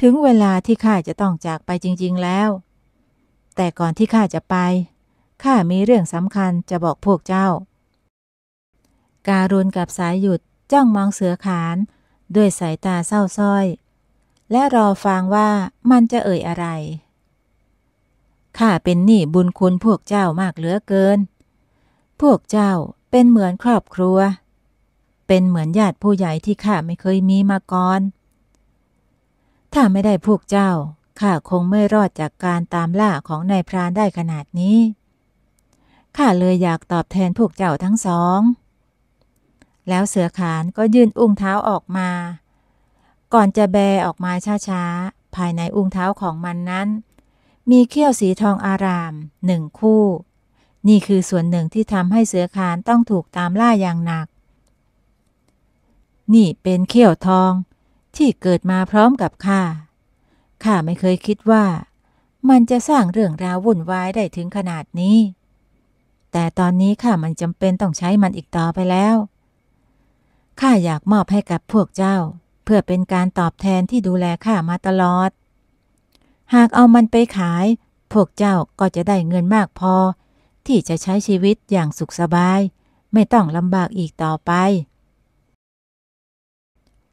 ถึงเวลาที่ข้าจะต้องจากไปจริงๆแล้วแต่ก่อนที่ข้าจะไป ข้ามีเรื่องสำคัญจะบอกพวกเจ้า การุณกับสายหยุดจ้องมองเสือขานด้วยสายตาเศร้าส้อย และรอฟังว่ามันจะเอ่ยอะไร ข้าเป็นหนี้บุญคุณ พวกเจ้ามากเหลือเกิน พวกเจ้าเป็นเหมือนครอบครัว เป็นเหมือนญาติผู้ใหญ่ที่ข้าไม่เคยมีมาก่อน ถ้าไม่ได้พวกเจ้าข้าคงไม่รอดจากการตามล่าของนายพรานได้ขนาดนี้ ข้าเลยอยากตอบแทนพวกเจ้าทั้งสอง แล้วเสือขานก็ยื่นอุ้งเท้าออกมา ก่อนจะแบออกมาช้าๆ ภายในอุ้งเท้าของมันนั้น มีเขี้ยวสีทองอารามหนึ่งคู่ นี่คือส่วนหนึ่งที่ทำให้เสือขานต้องถูกตามล่าอย่างหนัก นี่เป็นเขี้ยวทองที่เกิดมาพร้อมกับข้าข้าไม่เคยคิดว่ามันจะสร้างเรื่องราววุ่นวายได้ถึงขนาดนี้ แต่ตอนนี้ข้ามันจำเป็นต้องใช้มันอีกต่อไปแล้ว ข้าอยากมอบให้กับพวกเจ้า เพื่อเป็นการตอบแทนที่ดูแลข้ามาตลอด หากเอามันไปขาย พวกเจ้าก็จะได้เงินมากพอ ที่จะใช้ชีวิตอย่างสุขสบาย ไม่ต้องลำบากอีกต่อไป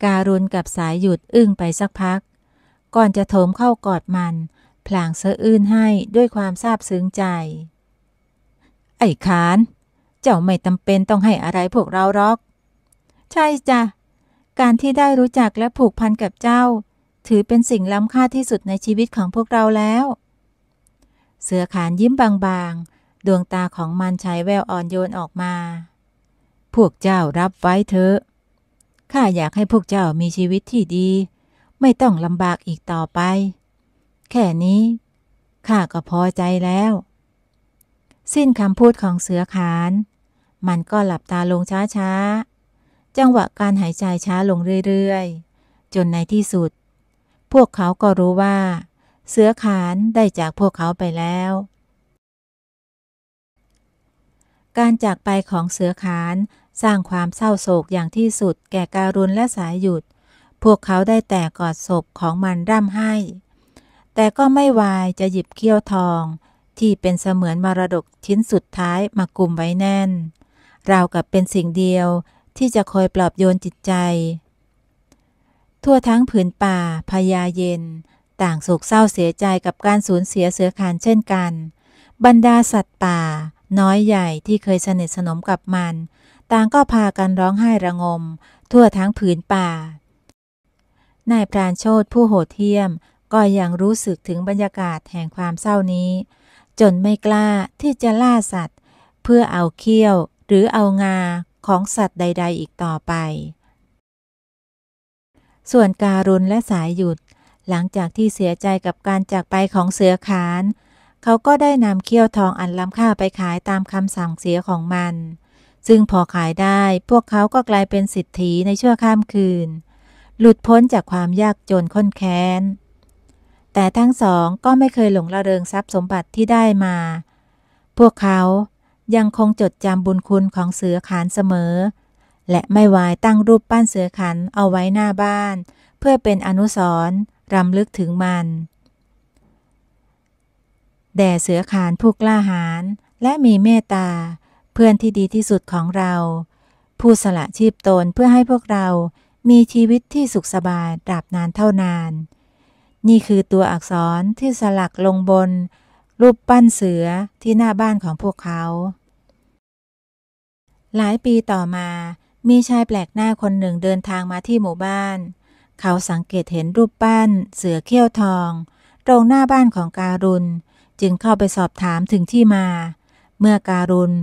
การุณกับสายหยุดอึ้งไปสักพักก่อนจะโถมเข้ากอดมัน พลางเสื้ออื่นให้ด้วยความซาบซึ้งใจ ไอ้คาน เจ้าไม่จำเป็นต้องให้อะไรพวกเราหรอก ใช่จ้ะ การที่ได้รู้จักและผูกพันกับเจ้า ถือเป็นสิ่งล้ำค่าที่สุดในชีวิตของพวกเราแล้ว เสือขานยิ้มบางๆ ดวงตาของมันใช้แววอ่อนโยนออกมา พวกเจ้ารับไว้เถอะ ข้าอยากให้พวกเจ้ามีชีวิตที่ดีไม่ต้องลำบากอีกต่อไป แค่นี้ ข้าก็พอใจแล้ว สิ้นคำพูดของเสือขาน มันก็หลับตาลงช้าๆจังหวะการหายใจช้าลงเรื่อยๆ จนในที่สุด พวกเขาก็รู้ว่า เสือขานได้จากพวกเขาไปแล้ว การจากไปของเสือขานสร้างความเศร้าโศกอย่างที่สุด แก่การุณและสายหยุดพวกเขาได้แต่กอดศพของมันร่ำไห้ แต่ก็ไม่วายจะหยิบเขี้ยวทอง ที่เป็นเสมือนมรดกชิ้นสุดท้ายมากุมไว้แน่นราวกับเป็นสิ่งเดียวที่จะคอยปลอบโยนจิตใจ ทั่วทั้งผืนป่า พยาเย็น ต่างโศกเศร้าเสียใจกับการสูญเสียเสือขานเช่นกัน บรรดาสัตว์ป่า น้อยใหญ่ที่เคยสนิทสนมกับมัน ต่างก็พากันร้องไห้ระงม ทั่วทั้งผืนป่านายพรานโชตผู้โหดเทียมก็ยังรู้สึกถึงบรรยากาศแห่งความเศร้านี้ จนไม่กล้าที่จะล่าสัตว์ เพื่อเอาเขี้ยวหรือเอางาของสัตว์ใดๆอีกต่อไป ส่วนการุณและสายหยุด หลังจากที่เสียใจกับการจากไปของเสือขานเขาก็ได้นำเขี้ยวทองอันล้ำค่าไปขายตามคำสั่งเสียของมัน ซึ่งพอขายได้พวกเขาก็กลายเป็นสิทธีในชั่วข้ามคืนหลุดพ้นจากความยากจนค้นแค้น แต่ทั้งสองก็ไม่เคยหลงระเริงทรัพย์สมบัติที่ได้มา พวกเขายังคงจดจำบุญคุณของเสือขานเสมอ และไม่วายตั้งรูปปั้นเสือขันเอาไว้หน้าบ้าน เพื่อเป็นอนุสรณ์รำลึกถึงมันแด่เสือขานผู้กล้าหาญและมีเมตตา เพื่อนที่ดีที่สุดของเรา ผู้สละชีพตนเพื่อให้พวกเรามีชีวิตที่สุขสบายตราบนานเท่านาน นี่คือตัวอักษรที่สลักลงบน รูปปั้นเสือที่หน้าบ้านของพวกเขา หลายปีต่อมา มีชายแปลกหน้าคนหนึ่งเดินทางมาที่หมู่บ้าน เขาสังเกตเห็นรูปปั้น เสือเขี้ยวทอง ตรงหน้าบ้านของการุณ จึงเข้าไปสอบถามถึงที่มา เมื่อการุณ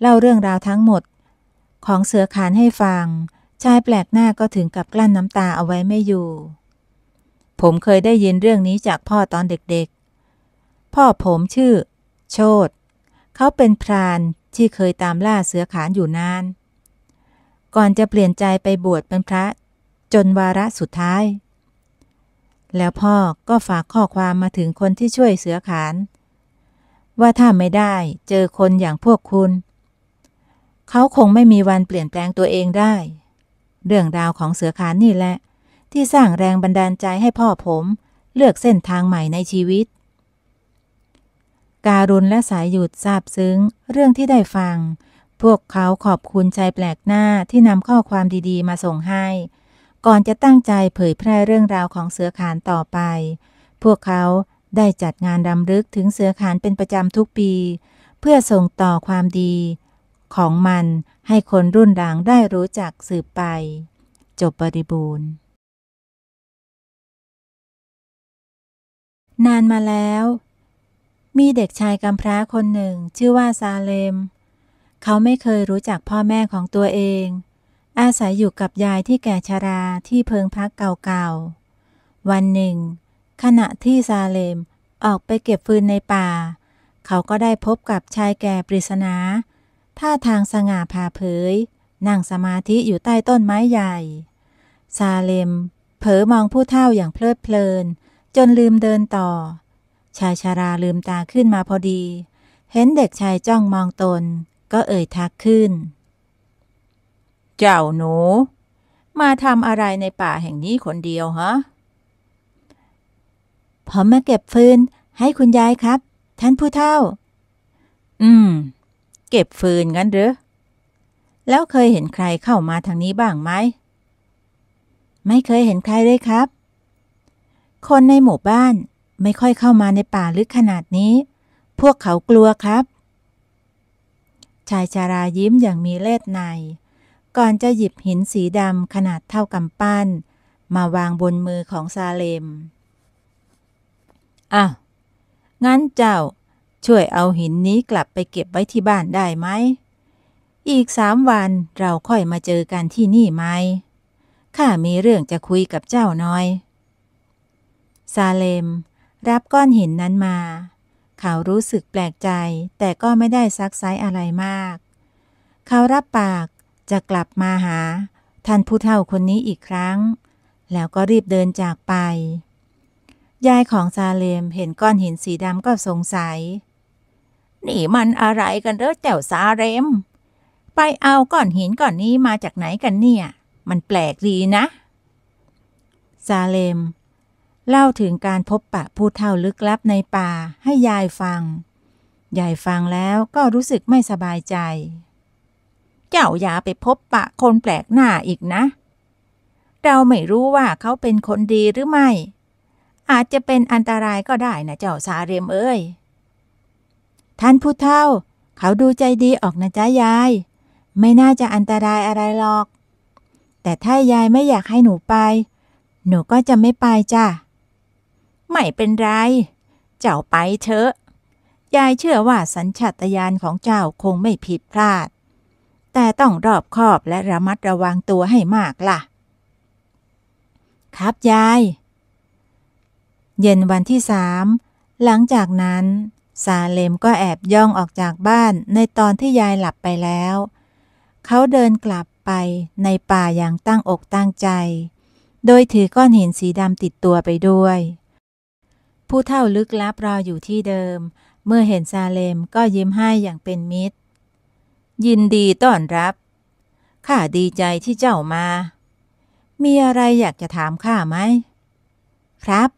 เล่าเรื่องราวทั้งหมด ของเสือขานให้ฟังชายแปลกหน้าก็ถึงกับกลั้นน้ำตา เอาไว้ไม่อยู่ ผมเคยได้ยินเรื่องนี้จากพ่อตอนเด็กๆ พ่อผมชื่อโชดเขาเป็นพรานที่เคยตามล่าเสือขานอยู่นาน ก่อนจะเปลี่ยนใจไปบวชเป็นพระจนวาระสุดท้าย แล้วพ่อก็ฝากข้อความมาถึงคนที่ช่วยเสือขานว่าถ้าไม่ได้เจอคนอย่างพวกคุณ เขาคงไม่มีวันเปลี่ยนแปลงตัวเองได้เรื่องราวของเสือขานนี่แหละ ที่สร้างแรงบันดาลใจให้พ่อผมเลือกเส้นทางใหม่ในชีวิต การุณและสายหยุดซาบซึ้งเรื่องที่ได้ฟัง พวกเขาขอบคุณใจแปลกหน้าที่นำข้อความดีๆ มาส่งให้ ก่อนจะตั้งใจเผยแพร่เรื่องราวของเสือขานต่อไป พวกเขาได้จัดงานรำลึกถึงเสือขานเป็นประจำทุกปี เพื่อส่งต่อความดีของมันให้คนรุ่นหลังได้รู้จักสืบไป จบบริบูรณ์ นานมาแล้ว มีเด็กชายกำพร้าคนหนึ่งชื่อว่าซาเลม เขาไม่เคยรู้จักพ่อแม่ของตัวเอง อาศัยอยู่กับยายที่แก่ชาราที่เพิงพักเก่าๆ วันหนึ่ง ขณะที่ซาเลมออกไปเก็บฟืนในป่า เขาก็ได้พบกับชายแก่ปริศนาท่าทางสง่าผ่าเผย นั่งสมาธิอยู่ใต้ต้นไม้ใหญ่ซาเลม เผลอมองผู้เฒ่าอย่างเพลิดเพลิน จนลืมเดินต่อ ชายชาราลืมตาขึ้นมาพอดี เห็นเด็กชายจ้องมองตน ก็เอ่ยทักขึ้น เจ้าหนู มาทำอะไรในป่าแห่งนี้คนเดียวฮะ ผมมาเก็บฟืน ให้คุณยายครับ ท่านผู้เฒ่า อืมเก็บฟืนงั้นหรือ แล้วเคยเห็นใครเข้ามาทางนี้บ้างไหม ไม่เคยเห็นใครเลยครับ คนในหมู่บ้านไม่ค่อยเข้ามาในป่าลึกขนาดนี้ พวกเขากลัวครับ ชายชารายิ้มอย่างมีเล่ห์ใน ก่อนจะหยิบหินสีดำขนาดเท่ากำปั้น มาวางบนมือของซาเลมอ้าวงั้นเจ้าช่วยเอาหินนี้กลับไปเก็บไว้ที่บ้านได้ไหม อีกสามวันเราค่อยมาเจอกันที่นี่ไหมข้ามีเรื่องจะคุยกับเจ้าน้อย ซาเลม รับก้อนหินนั้นมา เขารู้สึกแปลกใจ แต่ก็ไม่ได้ซักไซ้อะไรมาก เขารับปากจะกลับมาหาท่านผู้เฒ่าคนนี้อีกครั้ง แล้วก็รีบเดินจากไป ยายของซาเลมเห็นก้อนหินสีดำก็สงสัยนี่มันอะไรกันเรอแจ่วซาเรม ไปเอาก้อนหินก้อนนี้มาจากไหนกันเนี่ย มันแปลกดีนะซาเลมเล่าถึงการพบปะผู้เท่าลึกลับในป่าให้ยายฟัง ยายฟังแล้วก็รู้สึกไม่สบายใจ เจ้าอย่าไปพบปะคนแปลกหน้าอีกนะ เราไม่รู้ว่าเขาเป็นคนดีหรือไม่ อาจจะเป็นอันตรายก็ได้นะ เจ้าซาเรมเอ้ยท่านผู้เฒ่า เขาดูใจดีออกนะจ๊ะยาย ไม่น่าจะอันตรายอะไรหรอก แต่ถ้ายายไม่อยากให้หนูไป หนูก็จะไม่ไปจ้ะ ไม่เป็นไร เจ้าไปเถอะยายเชื่อว่าสัญชาตญาณของเจ้าคงไม่ผิดพลาด แต่ต้องรอบคอบและระมัดระวังตัวให้มากล่ะ ครับยาย เย็นวันที่สามหลังจากนั้นซาเลมก็แอบย่องออกจากบ้านในตอนที่ยายหลับไปแล้ว เขาเดินกลับไปในป่าอย่างตั้งอกตั้งใจ โดยถือก้อนหินสีดำติดตัวไปด้วย ผู้เท่าลึกลับรออยู่ที่เดิม เมื่อเห็นซาเลมก็ยิ้มให้อย่างเป็นมิตร ยินดีต้อนรับ ข้าดีใจที่เจ้ามา มีอะไรอยากจะถามข้าไหม ครับ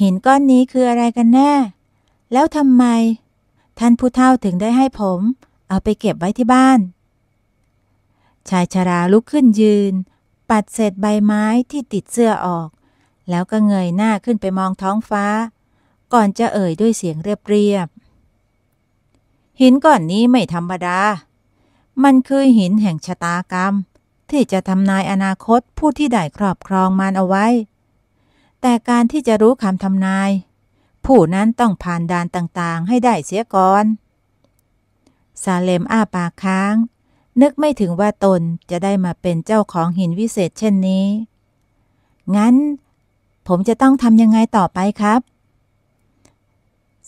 หินก้อนนี้คืออะไรกันแน่แล้วทำไมท่านผู้เฒ่าถึงได้ให้ผม เอาไปเก็บไว้ที่บ้าน ชายชราลุกขึ้นยืน ปัดเศษใบไม้ที่ติดเสื้อออก แล้วก็เงยหน้าขึ้นไปมองท้องฟ้า ก่อนจะเอ่ยด้วยเสียงเรียบๆหินก้อนนี้ไม่ธรรมดา มันคือหินแห่งชะตากรรม ที่จะทำนายอนาคตผู้ที่ได้ครอบครองมันเอาไว้ แต่การที่จะรู้คำทำนายผู้ นั้นต้องผ่านด่านต่างๆ ให้ ได้ เสียก่อน ซาเลม อ้าปากค้าง นึกไม่ถึงว่าตนจะได้มาเป็นเจ้าของหินวิเศษ เช่นนี้ งั้น ผมจะต้องทำยังไงต่อไปครับ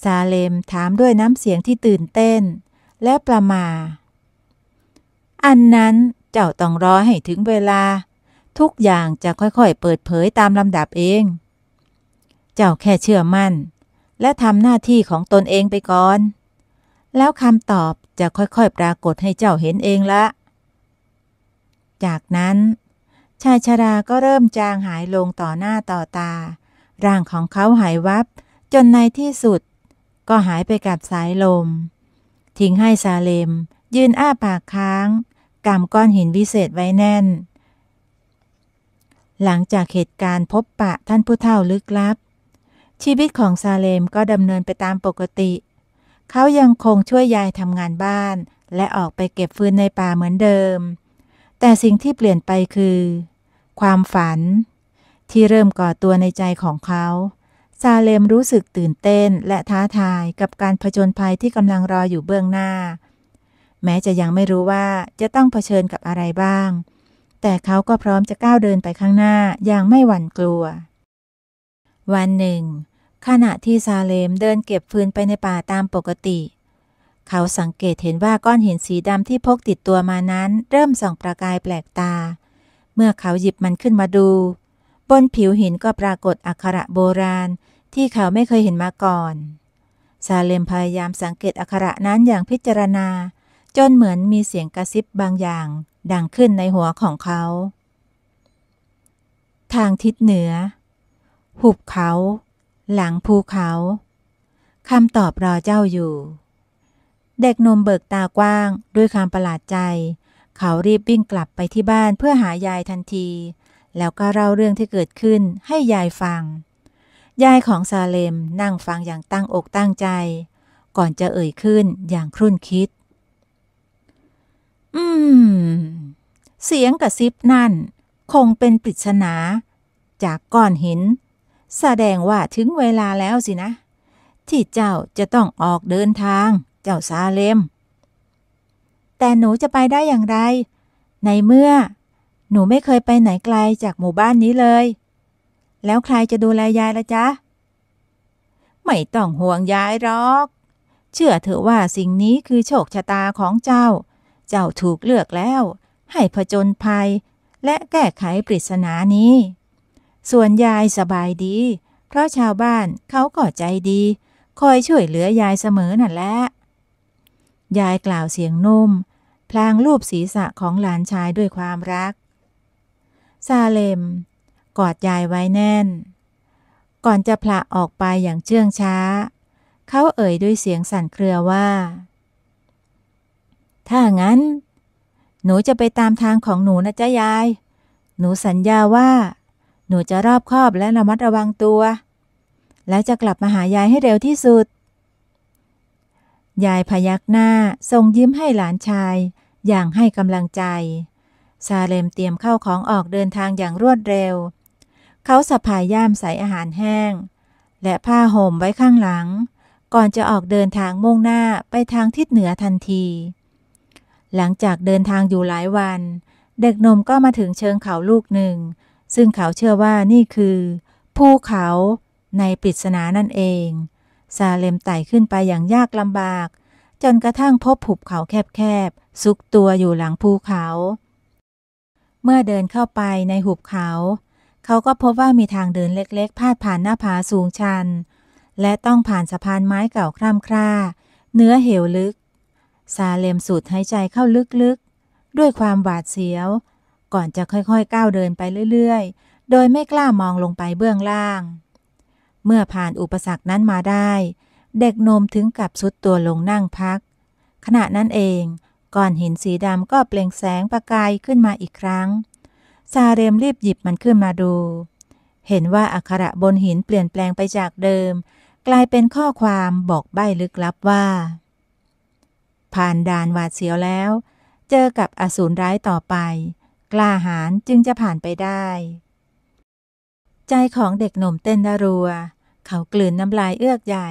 ซาเลมถามด้วยน้ำเสียงที่ตื่นเต้น และประมา อันนั้นเจ้าต้องรอ ให้ ถึงเวลา ทุกอย่างจะค่อยๆเปิดเผยตามลำดับเอง เจ้าแค่เชื่อมั่นและทำหน้าที่ของตนเองไปก่อน แล้วคำตอบจะค่อยๆปรากฏให้เจ้าเห็นเองละ จากนั้น ชายชราก็เริ่มจางหายลงต่อหน้าต่อตา ร่างของเขาหายวับ จนในที่สุด ก็หายไปกับสายลม ทิ้งให้ซาเลม ยืนอ้าปากค้างกำก้อนหินวิเศษไว้แน่น หลังจากเหตุการณ์พบปะท่านผู้เฒ่าลึกลับชีวิตของซาเลมก็ดำเนินไปตามปกติ เขายังคงช่วยยายทำงานบ้านและออกไปเก็บฟืนในป่าเหมือนเดิม แต่สิ่งที่เปลี่ยนไปคือ ความฝันที่เริ่มก่อตัวในใจของเขา ซาเลมรู้สึกตื่นเต้นและท้าทายกับการผจญภัยที่กำลังรออยู่เบื้องหน้า แม้จะยังไม่รู้ว่าจะต้องเผชิญกับอะไรบ้าง แต่เขาก็พร้อมจะก้าวเดินไปข้างหน้าอย่างไม่หวั่นกลัววันหนึ่ง ขณะที่ซาเลมเดินเก็บฟืนไปในป่าตามปกติ เขาสังเกตเห็นว่าก้อนหินสีดำที่พกติดตัวมานั้น เริ่มส่องประกายแปลกตา เมื่อเขาหยิบมันขึ้นมาดู บนผิวหินก็ปรากฏอักขระโบราณที่เขาไม่เคยเห็นมาก่อน ซาเลมพยายามสังเกตอักขระนั้นอย่างพิจารณา จนเหมือนมีเสียงกระซิบบางอย่าง ดังขึ้นในหัวของเขา ทางทิศเหนือหุบเขา หลังภูเขาคำตอบรอเจ้าอยู่ เด็กนมเบิกตากว้าง ด้วยความประหลาดใจ เขารีบวิ่งกลับไปที่บ้านเพื่อหายายทันที แล้วก็เล่าเรื่องที่เกิดขึ้นให้ยายฟัง ยายของซาเลมนั่งฟังอย่างตั้งอกตั้งใจ ก่อนจะเอ่ยขึ้นอย่างครุ่นคิด อืม เสียงกระซิบนั่น คงเป็นปริศนา จากก้อนหินแสดงว่าถึงเวลาแล้วสินะ ที่เจ้าจะต้องออกเดินทางเจ้าซาเลม แต่หนูจะไปได้อย่างไร ในเมื่อหนูไม่เคยไปไหนไกลจากหมู่บ้านนี้เลย แล้วใครจะดูแลยายละจ๊ะไม่ต้องห่วงยายหรอก เชื่อเถอะว่าสิ่งนี้คือโชคชะตาของเจ้า เจ้าถูกเลือกแล้ว ให้ผจญภัยและแก้ไขปริศนานี้ส่วนยายสบายดี เพราะชาวบ้านเขากอใจดีคอยช่วยเหลือยายเสมอนั่นแหละ ยายกล่าวเสียงนุ่ม พลางรูปศีรษะของหลานชายด้วยความรัก ซาเลมกอดยายไว้แน่น ก่อนจะพละออกไปอย่างเชื่องช้า เขาเอ่ยด้วยเสียงสั่นเครือว่า ถ้างั้น หนูจะไปตามทางของหนูนะจ๊ะยาย หนูสัญญาว่าหนูจะรอบคอบและระมัดระวังตัว และจะกลับมาหายายให้เร็วที่สุด ยายพยักหน้าทรงยิ้มให้หลานชาย อย่างให้กำลังใจ ซาเลมเตรียมเข้าของออกเดินทางอย่างรวดเร็ว เขาสะพายย่ามใส่อาหารแห้ง และผ้าห่มไว้ข้างหลัง ก่อนจะออกเดินทางมุ่งหน้าไปทางทิศเหนือทันที หลังจากเดินทางอยู่หลายวัน เด็กนมก็มาถึงเชิงเขาลูกหนึ่งซึ่งเขาเชื่อว่านี่คือภูเขาในปริศนานั่นเองซาเลมไต่ขึ้นไปอย่างยากลำบาก จนกระทั่งพบหุบเขาแคบๆซุกตัวอยู่หลังภูเขา เมื่อเดินเข้าไปในหุบเขา เขาก็พบว่ามีทางเดินเล็กๆ พาดผ่านหน้าผาสูงชัน และต้องผ่านสะพานไม้เก่าคร่ำคร่าเนื้อเหวลึกซาเลมสูดหายใจเข้าลึกๆ ด้วยความหวาดเสียวก่อนจะค่อยๆ ก้าวเดินไปเรื่อย ๆ โดยไม่กล้ามองลงไปเบื้องล่าง เมื่อผ่านอุปสรรคนั้นมาได้ เด็กนมถึงกับสุดตัวลงนั่งพัก ขณะนั้นเองก้อนหินสีดำก็เปล่งแสงประกายขึ้นมาอีกครั้งซาเรมรีบหยิบมันขึ้นมาดู เห็นว่าอักขระบนหินเปลี่ยนแปลงไปจากเดิม กลายเป็นข้อความบอกใบ้ลึกลับว่า ผ่านด่านวาดเสียวแล้ว เจอกับอสูรร้ายต่อไปกล้าหาญจึงจะผ่านไปได้ ใจของเด็กหนุ่มเต้นรัว เขากลืนน้ำลายเอื้อกใหญ่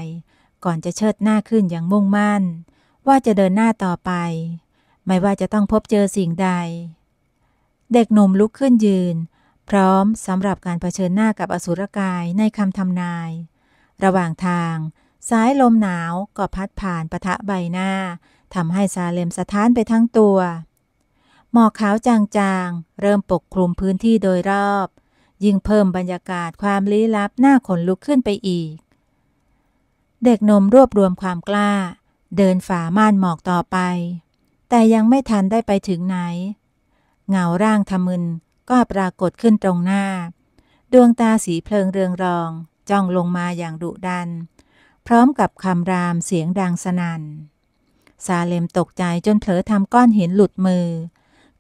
ก่อนจะเชิดหน้าขึ้นอย่างมุ่งมั่น ว่าจะเดินหน้าต่อไป ไม่ว่าจะต้องพบเจอสิ่งใด เด็กหนุ่มลุกขึ้นยืน พร้อมสำหรับการเผชิญหน้ากับอสุรกายในคำทำนาย ระหว่างทางสายลมหนาวก็พัดผ่านปะทะใบหน้าทำให้ซาเลมสะท้านไปทั้งตัวหมอกขาวจางๆ เริ่มปกคลุมพื้นที่โดยรอบ ยิ่งเพิ่มบรรยากาศความลี้ลับหน้าขนลุกขึ้นไปอีก เด็กนมรวบรวมความกล้า เดินฝ่าม่านหมอกต่อไป แต่ยังไม่ทันได้ไปถึงไหน เงาร่างทะมึนก็ปรากฏขึ้นตรงหน้า ดวงตาสีเพลิงเรืองรอง จ้องลงมาอย่างดุดัน พร้อมกับคำรามเสียงดังสนัน่นซาเลมตกใจจนเผลอทำก้อนหินหลุดมือ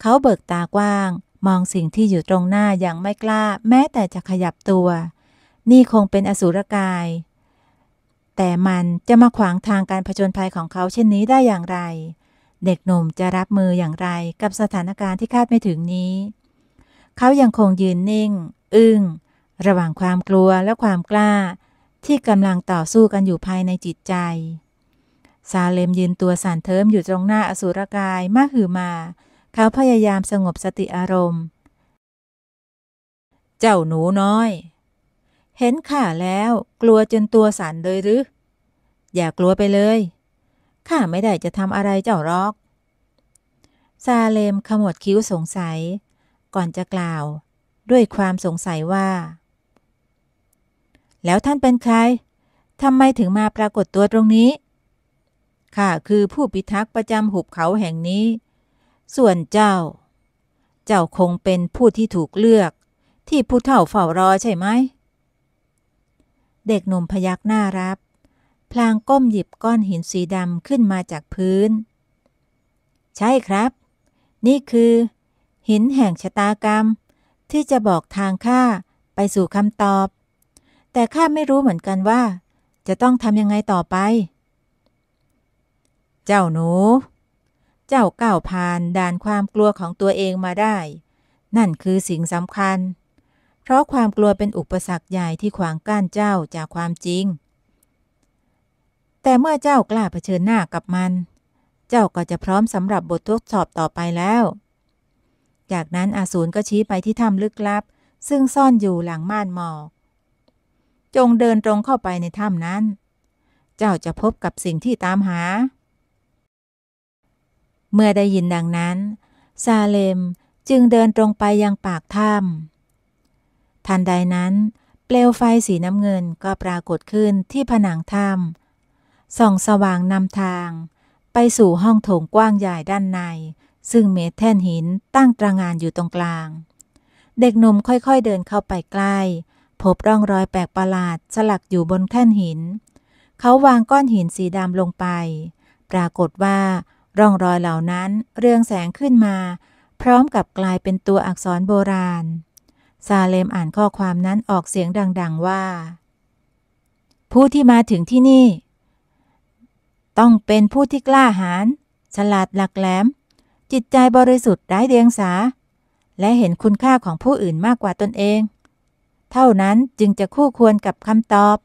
เขาเบิกตากว้าง มองสิ่งที่อยู่ตรงหน้าอย่างไม่กล้า แม้แต่จะขยับตัว นี่คงเป็นอสุรกาย แต่มันจะมาขวางทางการผจญภัยของเขาเช่นนี้ได้อย่างไร เด็กหนุ่มจะรับมืออย่างไรกับสถานการณ์ที่คาดไม่ถึงนี้ เขายังคงยืนนิ่ง อึง้งระหว่างความกลัวและความกล้า ที่กำลังต่อสู้กันอยู่ภายในจิตใจซาเลมยืนตัวสั่นเทิมอยู่ตรงหน้าอสุรกายมาหือมาเขาพยายามสงบสติอารมณ์ เจ้าหนูน้อย เห็นข้าแล้วกลัวจนตัวสั่นเลยหรือ อย่ากลัวไปเลย ข้าไม่ได้จะทำอะไรเจ้ารอก ซาเลมขมวดคิ้วสงสัย ก่อนจะกล่าว ด้วยความสงสัยว่า แล้วท่านเป็นใคร ทำไมถึงมาปรากฏตัวตรงนี้ ข้าคือผู้พิทักษ์ประจำหุบเขาแห่งนี้ส่วนเจ้า เจ้าคงเป็นผู้ที่ถูกเลือก ที่ผู้เฒ่าเฝ้ารอใช่ไหม เด็กหนุ่มพยักหน้ารับ พลางก้มหยิบก้อนหินสีดำขึ้นมาจากพื้น ใช่ครับ นี่คือ หินแห่งชะตากรรม ที่จะบอกทางข้าไปสู่คำตอบ แต่ข้าไม่รู้เหมือนกันว่า จะต้องทำยังไงต่อไป เจ้าหนูเจ้าก้าวผ่าน ด่านความกลัวของตัวเองมาได้ นั่นคือสิ่งสำคัญ เพราะความกลัวเป็นอุปสรรคใหญ่ที่ขวางกั้นเจ้าจากความจริง แต่เมื่อเจ้ากล้าเผชิญหน้ากับมัน เจ้าก็จะพร้อมสำหรับบททดสอบต่อไปแล้ว จากนั้นอาสูรก็ชี้ไปที่ถ้ำลึกลับ ซึ่งซ่อนอยู่หลังม่านหมอก จงเดินตรงเข้าไปในถ้ำนั้น เจ้าจะพบกับสิ่งที่ตามหาเมื่อได้ยินดังนั้น ซาเลมจึงเดินตรงไปยังปากถ้ำ ทันใดนั้น เปลวไฟสีน้ำเงินก็ปรากฏขึ้นที่ผนังถ้ำส่องสว่างนำทาง ไปสู่ห้องโถงกว้างใหญ่ด้านใน ซึ่งเมทแท่นหินตั้งตระงานอยู่ตรงกลาง เด็กหนุ่มค่อยๆเดินเข้าไปใกล้พบร่องรอยแปลกประหลาดสลักอยู่บนแท่นหิน เขาวางก้อนหินสีดำลงไป ปรากฏว่าร่องรอยเหล่านั้นเรืองแสงขึ้นมา พร้อมกับกลายเป็นตัวอักษรโบราณซาเลมอ่านข้อความนั้นออกเสียงดังๆว่า ผู้ที่มาถึงที่นี่ ต้องเป็นผู้ที่กล้าหาญฉลาดหลักแหลม จิตใจบริสุทธิ์ได้เดียงสา และเห็นคุณค่าของผู้อื่นมากกว่าตนเอง เท่านั้นจึงจะคู่ควรกับคำตอบ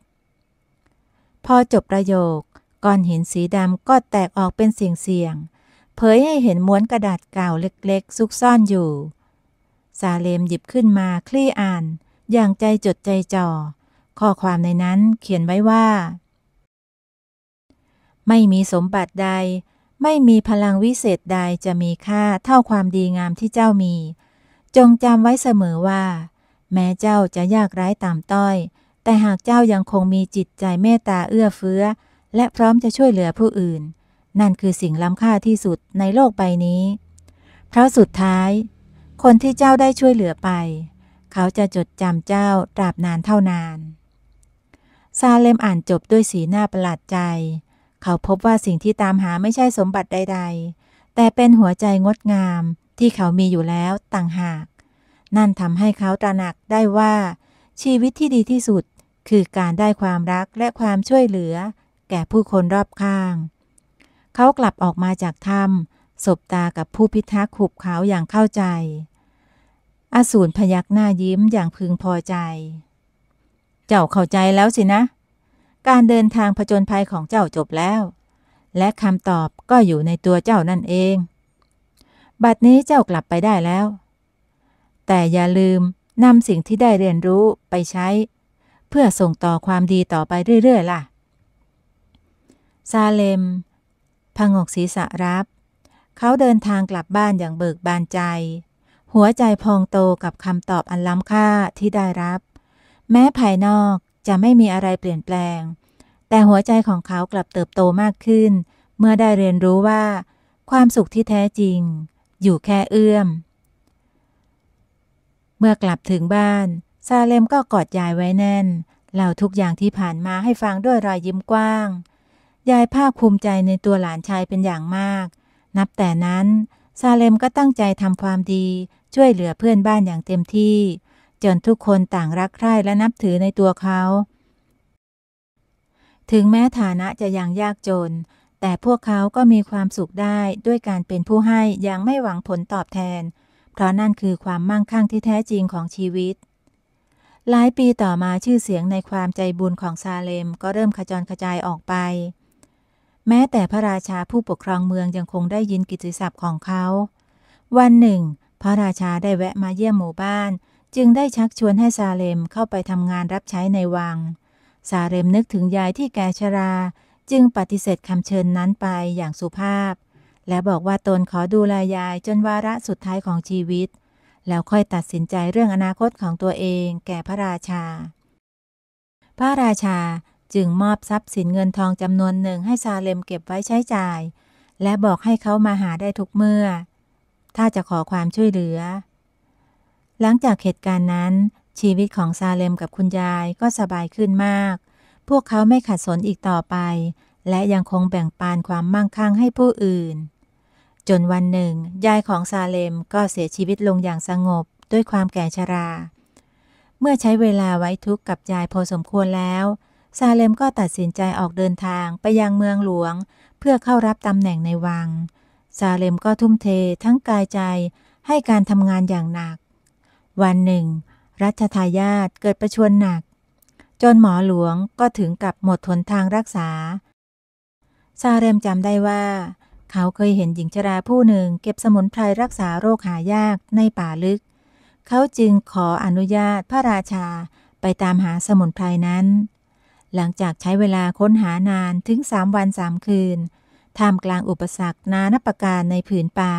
พอจบประโยคก้อนหินสีดำก็แตกออกเป็นเสียงๆเผยให้เห็นม้วนกระดาษเก่าเล็กๆ ซุกซ่อนอยู่ ซาเลมหยิบขึ้นมาคลี่อ่าน อย่างใจจดใจจ่อ ข้อความในนั้นเขียนไว้ว่า ไม่มีสมบัติใด ไม่มีพลังวิเศษใดจะมีค่าเท่าความดีงามที่เจ้ามี จงจำไว้เสมอว่า แม้เจ้าจะยากไร้ตามต้อย แต่หากเจ้ายังคงมีจิตใจเมตตาเอื้อเฟื้อและพร้อมจะช่วยเหลือผู้อื่น นั่นคือสิ่งล้ำค่าที่สุดในโลกใบนี้ เพราะสุดท้าย คนที่เจ้าได้ช่วยเหลือไป เขาจะจดจำเจ้าตราบนานเท่านาน ซาเลมอ่านจบด้วยสีหน้าประหลาดใจ เขาพบว่าสิ่งที่ตามหาไม่ใช่สมบัติใด ๆ แต่เป็นหัวใจงดงามที่เขามีอยู่แล้วต่างหาก นั่นทำให้เขาตระหนักได้ว่าชีวิตที่ดีที่สุด คือการได้ความรักและความช่วยเหลือแก่ผู้คนรอบข้าง เขากลับออกมาจากถ้ำสบตากับผู้พิทักษ์ขุบเขาอย่างเข้าใจ อสูรพยักหน้ายิ้มอย่างพึงพอใจ เจ้าเข้าใจแล้วสินะ การเดินทางผจญภัยของเจ้าจบแล้ว และคำตอบก็อยู่ในตัวเจ้านั่นเอง บัดนี้เจ้ากลับไปได้แล้ว แต่อย่าลืมนำสิ่งที่ได้เรียนรู้ไปใช้ เพื่อส่งต่อความดีต่อไปเรื่อยๆล่ะซาเลมพงกศีสะรับ เขาเดินทางกลับบ้านอย่างเบิกบานใจ หัวใจพองโตกับคำตอบอันล้ำค่าที่ได้รับ แม้ภายนอกจะไม่มีอะไรเปลี่ยนแปลง แต่หัวใจของเขากลับเติบโตมากขึ้น เมื่อได้เรียนรู้ว่า ความสุขที่แท้จริง อยู่แค่เอื้อม เมื่อกลับถึงบ้าน ซาเลมก็กอดยายไว้แน่นเล่าทุกอย่างที่ผ่านมาให้ฟังด้วยรอยยิ้มกว้างยายภาคภูมิใจในตัวหลานชายเป็นอย่างมาก นับแต่นั้นซาเลมก็ตั้งใจทำความดีช่วยเหลือเพื่อนบ้านอย่างเต็มที่ จนทุกคนต่างรักใคร่และนับถือในตัวเขา ถึงแม้ฐานะจะยังยากจน แต่พวกเขาก็มีความสุขได้ด้วยการเป็นผู้ให้อย่างไม่หวังผลตอบแทน เพราะนั่นคือความมั่งคั่งที่แท้จริงของชีวิต หลายปีต่อมาชื่อเสียงในความใจบุญของซาเลมก็เริ่มขจรกระจายออกไปแม้แต่พระราชาผู้ปกครองเมืองยังคงได้ยินกิตติศัพท์ของเขา วันหนึ่ง พระราชาได้แวะมาเยี่ยมหมู่บ้านจึงได้ชักชวนให้ซาเลมเข้าไปทำงานรับใช้ในวัง ซาเลมนึกถึงยายที่แกชราจึงปฏิเสธคำเชิญนั้นไปอย่างสุภาพ และบอกว่าตนขอดูแลยายจนวาระสุดท้ายของชีวิต แล้วค่อยตัดสินใจเรื่องอนาคตของตัวเองแก่พระราชา พระราชาจึงมอบทรัพย์สินเงินทองจำนวนหนึ่งให้ซาเลมเก็บไว้ใช้จ่าย และบอกให้เขามาหาได้ทุกเมื่อ ถ้าจะขอความช่วยเหลือ หลังจากเหตุการณ์นั้น ชีวิตของซาเลมกับคุณยายก็สบายขึ้นมาก พวกเขาไม่ขัดสนอีกต่อไป และยังคงแบ่งปันความมั่งคั่งให้ผู้อื่น จนวันหนึ่ง ยายของซาเลมก็เสียชีวิตลงอย่างสงบด้วยความแก่ชรา เมื่อใช้เวลาไว้ทุกข์กับยายพอสมควรแล้วซาเลมก็ตัดสินใจออกเดินทางไปยังเมืองหลวง เพื่อเข้ารับตำแหน่งในวัง ซาเลมก็ทุ่มเททั้งกายใจให้การทำงานอย่างหนัก วันหนึ่ง รัชทายาทเกิดประชวรหนัก จนหมอหลวงก็ถึงกับหมดทนทางรักษา ซาเลมจำได้ว่า เขาเคยเห็นหญิงชราผู้หนึ่งเก็บสมุนไพรรักษาโรคหายากในป่าลึก เขาจึงขออนุญาตพระราชาไปตามหาสมุนไพรนั้นหลังจากใช้เวลาค้นหานานถึงสามวันสามคืนท่ามกลางอุปสรรคนานับประการในผืนป่า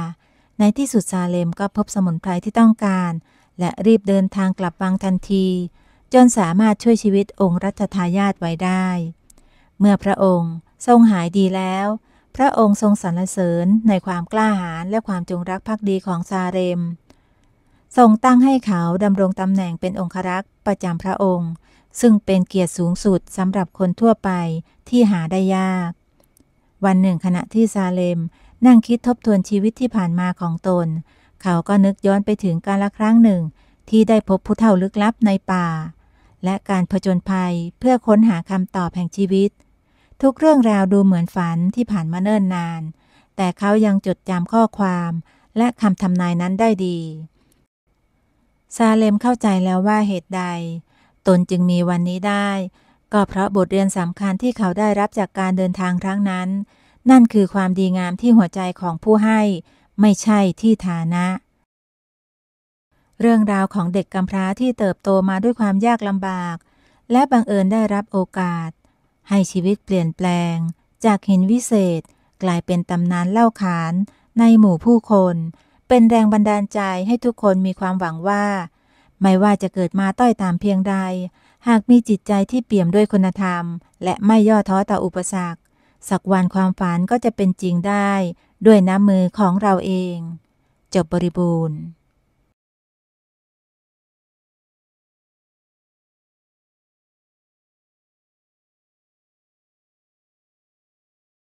ในที่สุดซาเลมก็พบสมุนไพรที่ต้องการ และรีบเดินทางกลับวังทันที จนสามารถช่วยชีวิตองค์รัชทายาทไว้ได้ เมื่อพระองค์ทรงหายดีแล้ว พระองค์ทรงสรรเสริญในความกล้าหาญและความจงรักภักดีของซาเรมทรงตั้งให้เขาดำรงตำแหน่งเป็นองครักษ์ประจำพระองค์ซึ่งเป็นเกียรติสูงสุดสำหรับคนทั่วไปที่หาได้ยาก วันหนึ่งขณะที่ซาเลมนั่งคิดทบทวนชีวิตที่ผ่านมาของตน เขาก็นึกย้อนไปถึงการละครั้งหนึ่งที่ได้พบผู้เฒ่าลึกลับในป่า และการผจญภัยเพื่อค้นหาคำตอบแห่งชีวิต ทุกเรื่องราวดูเหมือนฝันที่ผ่านมาเนิ่นนาน แต่เขายังจดจำข้อความ และคำทำนายนั้นได้ดี ซาเลมเข้าใจแล้วว่าเหตุใดตนจึงมีวันนี้ได้ ก็เพราะบทเรียนสำคัญที่เขาได้รับจากการเดินทางครั้งนั้น นั่นคือความดีงามที่หัวใจของผู้ให้ไม่ใช่ที่ฐานะ เรื่องราวของเด็กกำพร้าที่เติบโตมาด้วยความยากลำบาก และบังเอิญได้รับโอกาส ให้ชีวิตเปลี่ยนแปลง จากหินวิเศษ กลายเป็นตำนานเล่าขานในหมู่ผู้คน เป็นแรงบันดาลใจให้ทุกคนมีความหวังว่าไม่ว่าจะเกิดมาต้อยตามเพียงใด หากมีจิตใจที่เปี่ยมด้วยคุณธรรม และไม่ย่อท้อต่ออุปสรรค สักวันความฝันก็จะเป็นจริงได้ด้วยน้ำมือของเราเอง จบบริบูรณ์